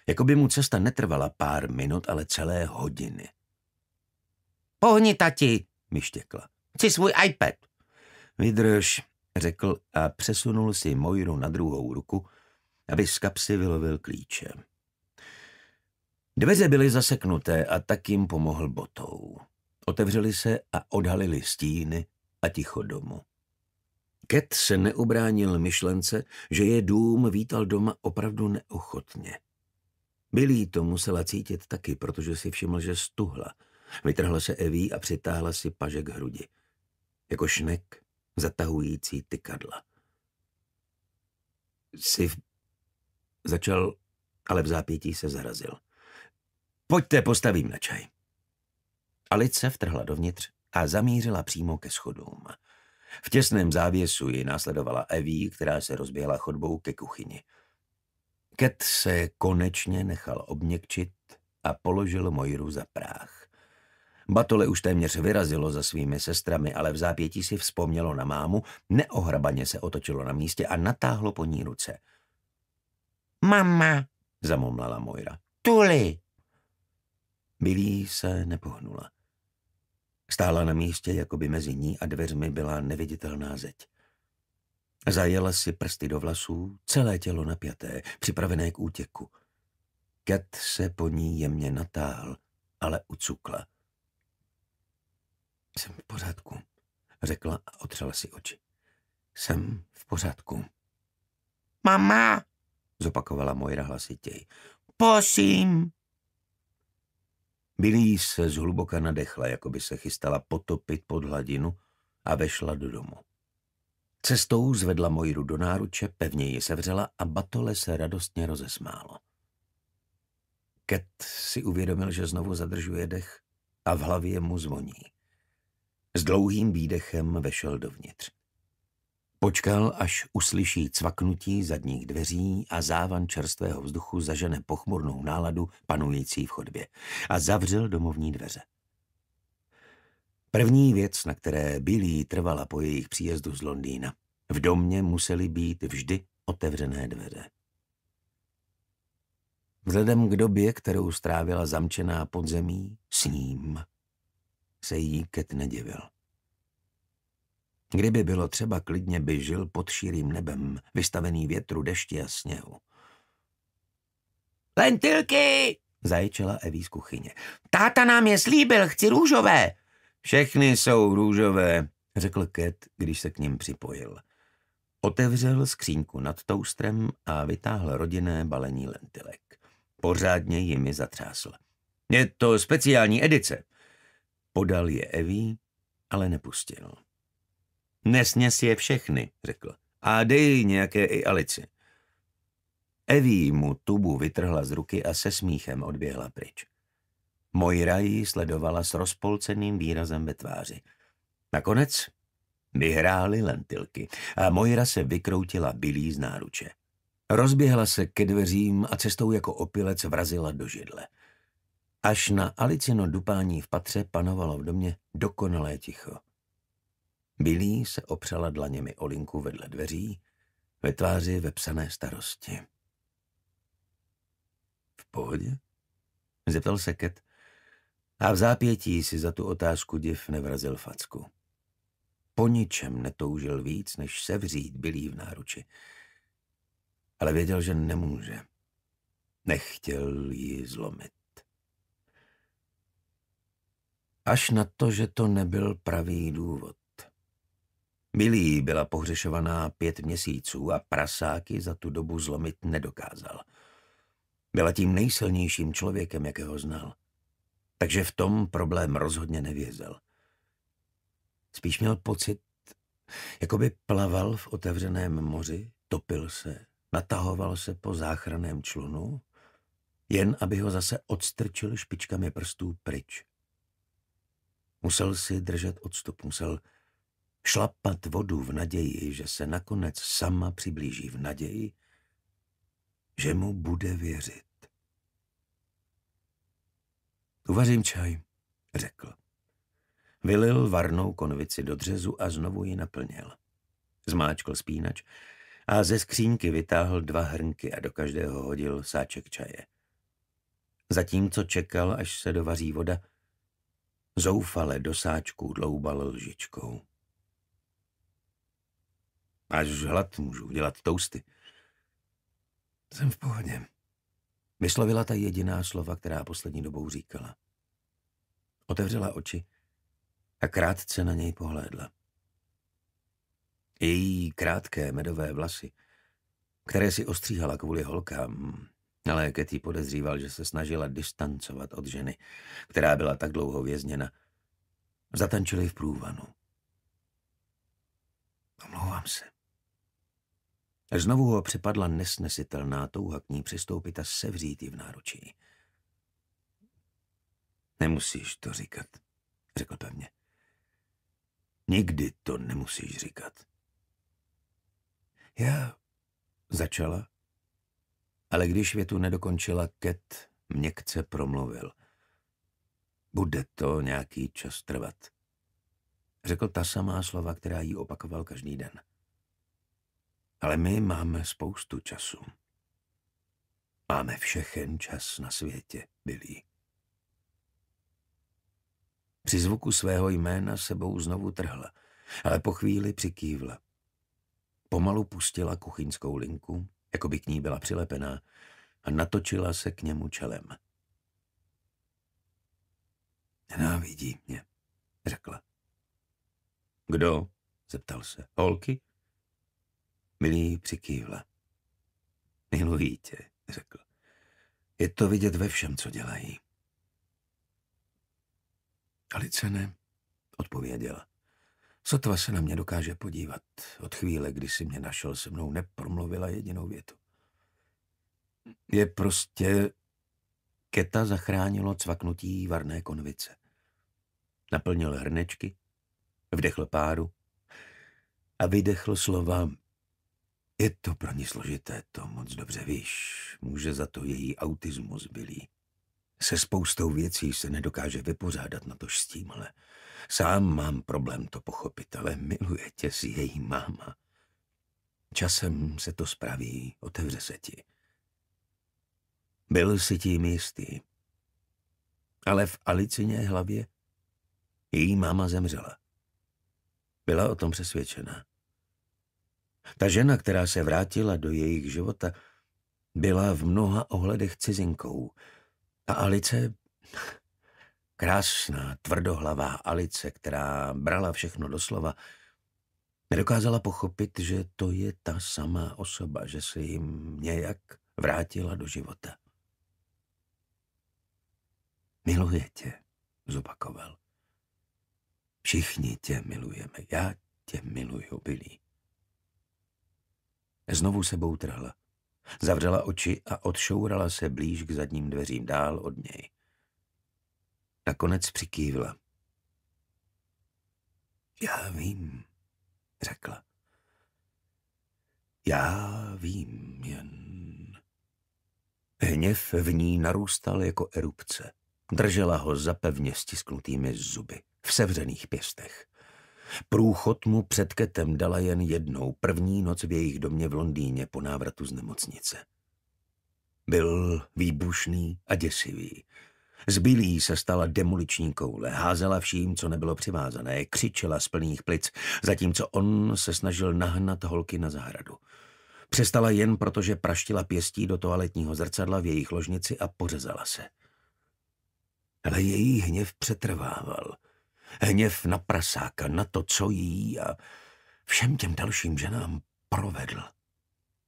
jako by mu cesta netrvala pár minut, ale celé hodiny – Pohni, tati, mi štěkla. Chci svůj iPad. Vydrž, řekl a přesunul si Mojru na druhou ruku, aby z kapsy vylovil klíče. Dveře byly zaseknuté a tak jim pomohl botou. Otevřeli se a odhalili stíny a ticho domu. Ket se neubránil myšlence, že je dům vítal doma opravdu neochotně. Billy to musela cítit taky, protože si všiml, že stuhla – Vytrhla se Eví a přitáhla si pažek hrudi. Jako šnek zatahující tykadla. Siv začal, ale v zápětí se zarazil. Pojďte, postavím na čaj. Alice vtrhla dovnitř a zamířila přímo ke schodům. V těsném závěsu ji následovala Eví, která se rozběhla chodbou ke kuchyni. Ket se konečně nechal obněkčit a položil Mojru za práh. Batole už téměř vyrazilo za svými sestrami, ale v zápětí si vzpomnělo na mámu, neohrabaně se otočilo na místě a natáhlo po ní ruce. Mama, zamumlala Moira. Tuli! Billy se nepohnula. Stála na místě, jako by mezi ní a dveřmi byla neviditelná zeď. Zajela si prsty do vlasů, celé tělo napjaté, připravené k útěku. Ket se po ní jemně natáhl, ale ucukla. Jsem v pořádku, řekla a otřela si oči. Jsem v pořádku. Mama, zopakovala Mojra hlasitěji. Posím. Billy se zhluboka nadechla, jako by se chystala potopit pod hladinu a vešla do domu. Cestou zvedla Mojru do náruče, pevně ji sevřela a Batole se radostně rozesmálo. Ket si uvědomil, že znovu zadržuje dech a v hlavě mu zvoní. S dlouhým výdechem vešel dovnitř. Počkal, až uslyší cvaknutí zadních dveří a závan čerstvého vzduchu zažene pochmurnou náladu panující v chodbě a zavřel domovní dveře. První věc, na které Billy trvala po jejich příjezdu z Londýna. V domě musely být vždy otevřené dveře. Vzhledem k době, kterou strávila zamčená podzemí s ním, se jí Ket nedivil. Kdyby bylo třeba, klidně by žil pod širým nebem, vystavený větru, dešti a sněhu. Lentilky! zaječela Evi z kuchyně. Táta nám je slíbil, chci růžové. Všechny jsou růžové, řekl Ket, když se k ním připojil. Otevřel skřínku nad toustrem a vytáhl rodinné balení lentilek. Pořádně jimi zatřásl. Je to speciální edice. Podal je Eví, ale nepustil. Nesněs je všechny, řekl. A dej nějaké i Alici. Eví mu tubu vytrhla z ruky a se smíchem odběhla pryč. Mojra ji sledovala s rozpolceným výrazem ve tváři. Nakonec vyhrály lentilky a Mojra se vykroutila bylí z náruče. Rozběhla se ke dveřím a cestou jako opilec vrazila do židle. Až na Alicino dupání v patře panovalo v domě dokonalé ticho. Bilí se opřela dlaněmi o linku vedle dveří, ve tváři vepsané starosti. V pohodě? Zeptal se Ket a v zápětí si za tu otázku div nevrazil facku. Po ničem netoužil víc, než sevřít bylý v náruči. Ale věděl, že nemůže. Nechtěl ji zlomit až na to, že to nebyl pravý důvod. Milí byla pohřešovaná pět měsíců a prasáky za tu dobu zlomit nedokázal. Byla tím nejsilnějším člověkem, jakého znal. Takže v tom problém rozhodně nevězel. Spíš měl pocit, jako by plaval v otevřeném moři, topil se, natahoval se po záchraném člunu, jen aby ho zase odstrčil špičkami prstů pryč. Musel si držet odstup, musel šlapat vodu v naději, že se nakonec sama přiblíží v naději, že mu bude věřit. Uvařím čaj, řekl. Vylil varnou konvici do dřezu a znovu ji naplnil. Zmáčkl spínač a ze skřínky vytáhl dva hrnky a do každého hodil sáček čaje. Zatímco čekal, až se dovaří voda, Zoufale do sáčků dloubal lžičkou. Až hlad můžu dělat tousty. Jsem v pohodě. Vyslovila ta jediná slova, která poslední dobou říkala. Otevřela oči a krátce na něj pohlédla. Její krátké medové vlasy, které si ostříhala kvůli holkám, ale Ketty podezříval, že se snažila distancovat od ženy, která byla tak dlouho vězněna. Zatančili v průvanu. Omlouvám se. Znovu ho přepadla nesnesitelná touha k ní přistoupit a sevřít ji v náručí. Nemusíš to říkat, řekl pevně. Nikdy to nemusíš říkat. Já začala ale když větu nedokončila, Ket měkce promluvil. Bude to nějaký čas trvat. Řekl ta samá slova, která jí opakoval každý den. Ale my máme spoustu času. Máme všechen čas na světě, Billy. Při zvuku svého jména sebou znovu trhla, ale po chvíli přikývla. Pomalu pustila kuchyňskou linku, jako by k ní byla přilepená, a natočila se k němu čelem. Nenávidí mě, řekla. Kdo? zeptal se. Holky? Milý přikývla. Milují tě, řekl. Je to vidět ve všem, co dělají. Alice ne, odpověděla. Sotva se na mě dokáže podívat. Od chvíle, kdy si mě našel se mnou, nepromluvila jedinou větu. Je prostě... Keta zachránilo cvaknutí varné konvice. Naplnil hrnečky, vdechl páru a vydechl slova je to pro ní složité, to moc dobře víš. Může za to její autismus bylý. Se spoustou věcí se nedokáže vypořádat na tož s tímhle. Sám mám problém to pochopit, ale miluje tě si její máma. Časem se to spraví, otevře se ti. Byl si tím jistý. Ale v Alicině hlavě její máma zemřela. Byla o tom přesvědčena. Ta žena, která se vrátila do jejich života, byla v mnoha ohledech cizinkou. A Alice Krásná, tvrdohlavá Alice, která brala všechno doslova, nedokázala pochopit, že to je ta samá osoba, že se jim nějak vrátila do života. Miluje tě, zopakoval. Všichni tě milujeme, já tě miluju, Billy. Znovu se boutrala, Zavřela oči a odšourala se blíž k zadním dveřím dál od něj. Nakonec přikývla. Já vím, řekla. Já vím jen. Hněv v ní narůstal jako erupce. Držela ho zapevně stisknutými zuby, v sevřených pěstech. Průchod mu před ketem dala jen jednou, první noc v jejich domě v Londýně po návratu z nemocnice. Byl výbušný a děsivý. Zbylý se stala demoliční koule, házela vším, co nebylo přivázané, křičela z plných plic, zatímco on se snažil nahnat holky na zahradu. Přestala jen proto, že praštila pěstí do toaletního zrcadla v jejich ložnici a pořezala se. Ale její hněv přetrvával. Hněv na prasáka, na to, co jí a všem těm dalším ženám provedl.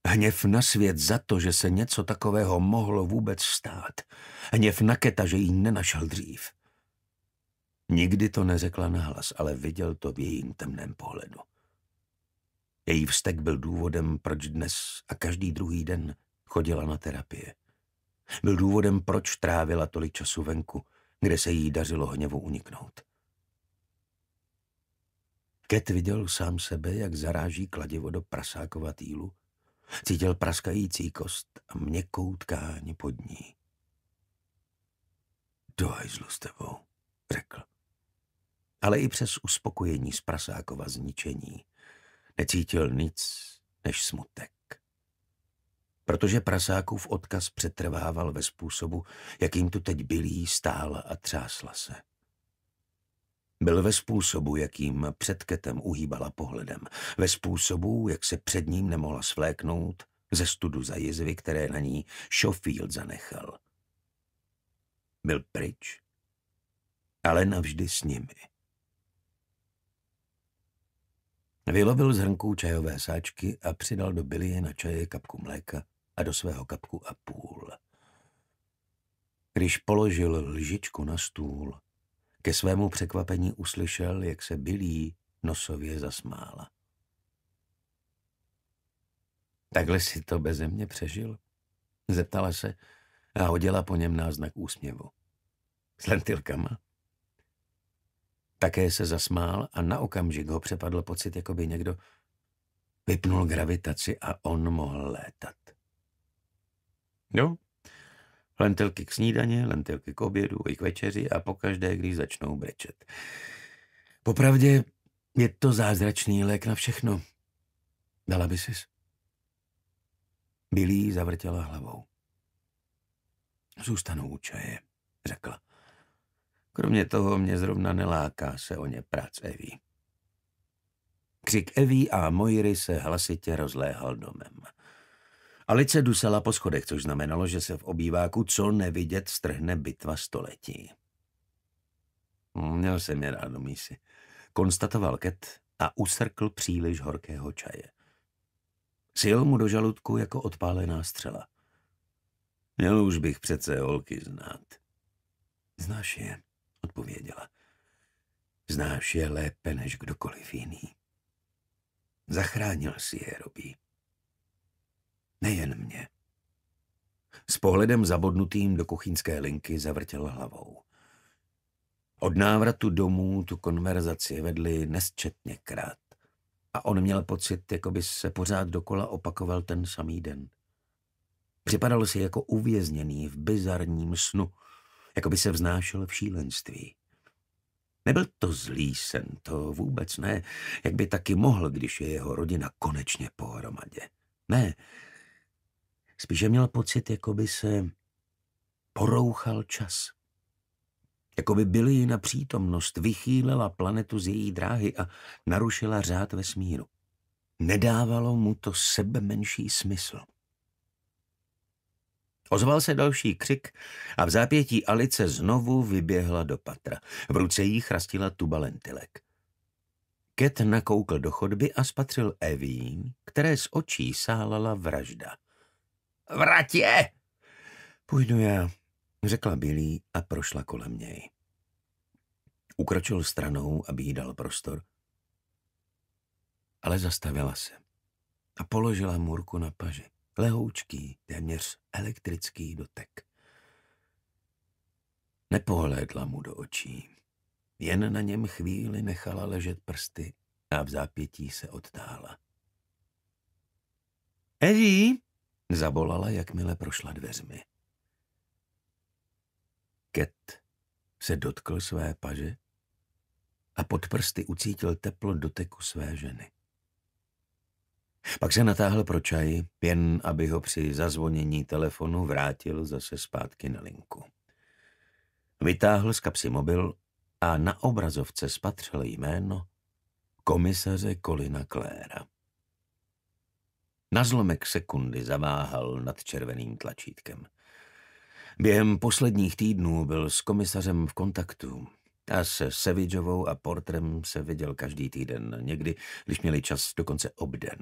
Hněv na svět za to, že se něco takového mohlo vůbec stát. Hněv na Keta, že ji nenašel dřív. Nikdy to neřekla nahlas, ale viděl to v jejím temném pohledu. Její vztek byl důvodem, proč dnes a každý druhý den chodila na terapie. Byl důvodem, proč trávila tolik času venku, kde se jí dařilo hněvu uniknout. Ket viděl sám sebe, jak zaráží kladivo do prasákova týlu Cítil praskající kost a měkkou tkání pod ní. Do hajzlu s tebou, řekl. Ale i přes uspokojení z prasákova zničení necítil nic než smutek. Protože prasákův odkaz přetrvával ve způsobu, jakým tu teď bylý stála a třásla se. Byl ve způsobu, jakým před ketem uhýbala pohledem, ve způsobu, jak se před ním nemohla svléknout ze studu za jizvy, které na ní Schofield zanechal. Byl pryč, ale navždy s nimi. Vylovil z hrnků čajové sáčky a přidal do bylie na čaje kapku mléka a do svého kapku a půl. Když položil lžičku na stůl, ke svému překvapení uslyšel, jak se bylí nosově zasmála. Takhle si to beze mě přežil? Zeptala se a hodila po něm náznak úsměvu. S lentilkama? Také se zasmál a na okamžik ho přepadl pocit, jako by někdo vypnul gravitaci a on mohl létat. No, Lentilky k snídaně, lentilky k obědu i k večeři a pokaždé, když začnou brečet. Popravdě je to zázračný lék na všechno. Dala by sis? Bilí zavrtěla hlavou. Zůstanou u čaje, řekla. Kromě toho mě zrovna neláká se o ně prác Evy. Křik Evy a Moiry se hlasitě rozléhal domem. Alice dusela po schodech, což znamenalo, že se v obýváku co nevidět strhne bitva století. Měl jsem je rád do mísy, konstatoval Ket a usrkl příliš horkého čaje. Sil mu do žaludku jako odpálená střela. Měl už bych přece holky znát. Znáš je, odpověděla. Znáš je lépe než kdokoliv jiný. Zachránil si je, Robí. Nejen mě. S pohledem zabodnutým do kuchyňské linky zavrtěl hlavou. Od návratu domů tu konverzaci vedli nesčetněkrát a on měl pocit, jako by se pořád dokola opakoval ten samý den. Připadal si jako uvězněný v bizarním snu, jako by se vznášel v šílenství. Nebyl to zlý sen, to vůbec ne, jak by taky mohl, když je jeho rodina konečně pohromadě. Ne, Spíše měl pocit, jako by se porouchal čas. Jako by na přítomnost vychýlela planetu z její dráhy a narušila řád vesmíru. Nedávalo mu to sebe menší smysl. Ozval se další křik a v zápětí Alice znovu vyběhla do patra. V ruce jí chrastila tuba lentilek. Ket nakoukl do chodby a spatřil Evín, které z očí sálala vražda. Vratě! Půjdu já, řekla Billy a prošla kolem něj. Ukročil stranou, aby jí dal prostor, ale zastavila se a položila Murku na paži. Lehoučký, téměř elektrický dotek. Nepohlédla mu do očí. Jen na něm chvíli nechala ležet prsty a v zápětí se odtála. Eddie, Zavolala, jakmile prošla dveřmi. Ket se dotkl své paže a pod prsty ucítil teplo doteku své ženy. Pak se natáhl pro čaj, jen aby ho při zazvonění telefonu vrátil zase zpátky na linku. Vytáhl z kapsy mobil a na obrazovce spatřil jméno komisaře Kolina Kléra. Na zlomek sekundy zaváhal nad červeným tlačítkem. Během posledních týdnů byl s komisařem v kontaktu a se Sevidžovou a Portrem se viděl každý týden, někdy, když měli čas, dokonce obden.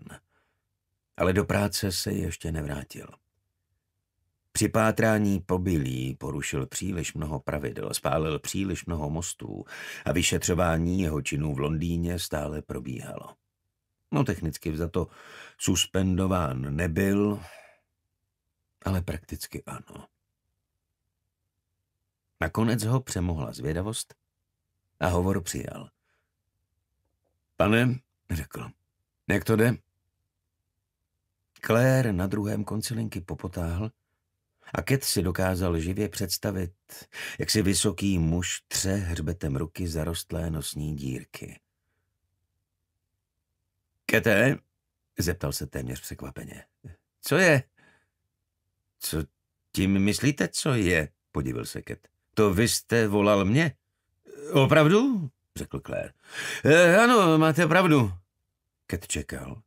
Ale do práce se ještě nevrátil. Při pátrání pobylí porušil příliš mnoho pravidel, spálil příliš mnoho mostů a vyšetřování jeho činů v Londýně stále probíhalo. No technicky vzato suspendován nebyl, ale prakticky ano. Nakonec ho přemohla zvědavost a hovor přijal. Pane, řekl, jak to jde? Claire na druhém konci linky popotáhl a Ket si dokázal živě představit, jak si vysoký muž tře hřbetem ruky zarostlé nosní dírky. Kete? Zeptal se téměř překvapeně. Co je? Co tím myslíte, co je? Podivil se Ket. To vy jste volal mě? Opravdu? Řekl Claire. E, ano, máte pravdu. Ket čekal.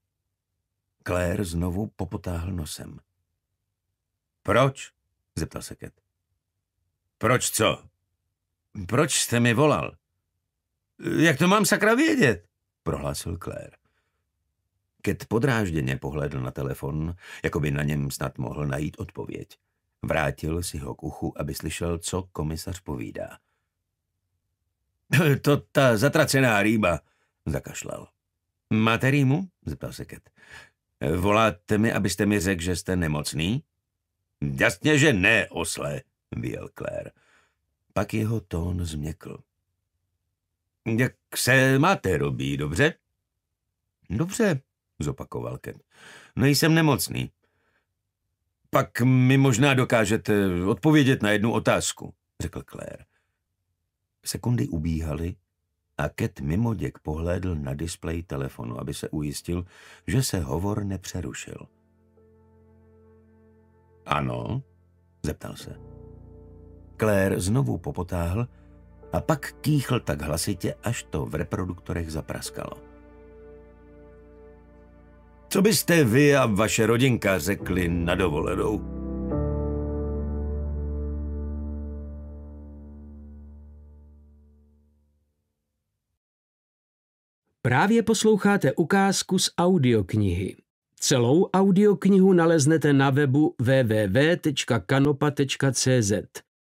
Claire znovu popotáhl nosem. Proč? Zeptal se Ket. Proč co? Proč jste mi volal? Jak to mám sakra vědět? Prohlásil Claire. Ket podrážděně pohledl na telefon, jako by na něm snad mohl najít odpověď. Vrátil si ho k uchu, aby slyšel, co komisař povídá. Eh, to ta zatracená rýba, zakašlal. Máte rýmu? zeptal se Ket. Eh, voláte mi, abyste mi řekl, že jste nemocný? Jasně, že ne, osle, vyjel Claire. Pak jeho tón změkl. Jak se máte, Robí, dobře? Dobře, zopakoval Ken. Nejsem nemocný. Pak mi možná dokážete odpovědět na jednu otázku, řekl Claire. Sekundy ubíhaly a Ket mimo děk pohlédl na displej telefonu, aby se ujistil, že se hovor nepřerušil. Ano, zeptal se. Claire znovu popotáhl a pak kýchl tak hlasitě, až to v reproduktorech zapraskalo. Co byste vy a vaše rodinka řekli na dovolenou? Právě posloucháte ukázku z audioknihy. Celou audioknihu naleznete na webu www.kanopa.cz.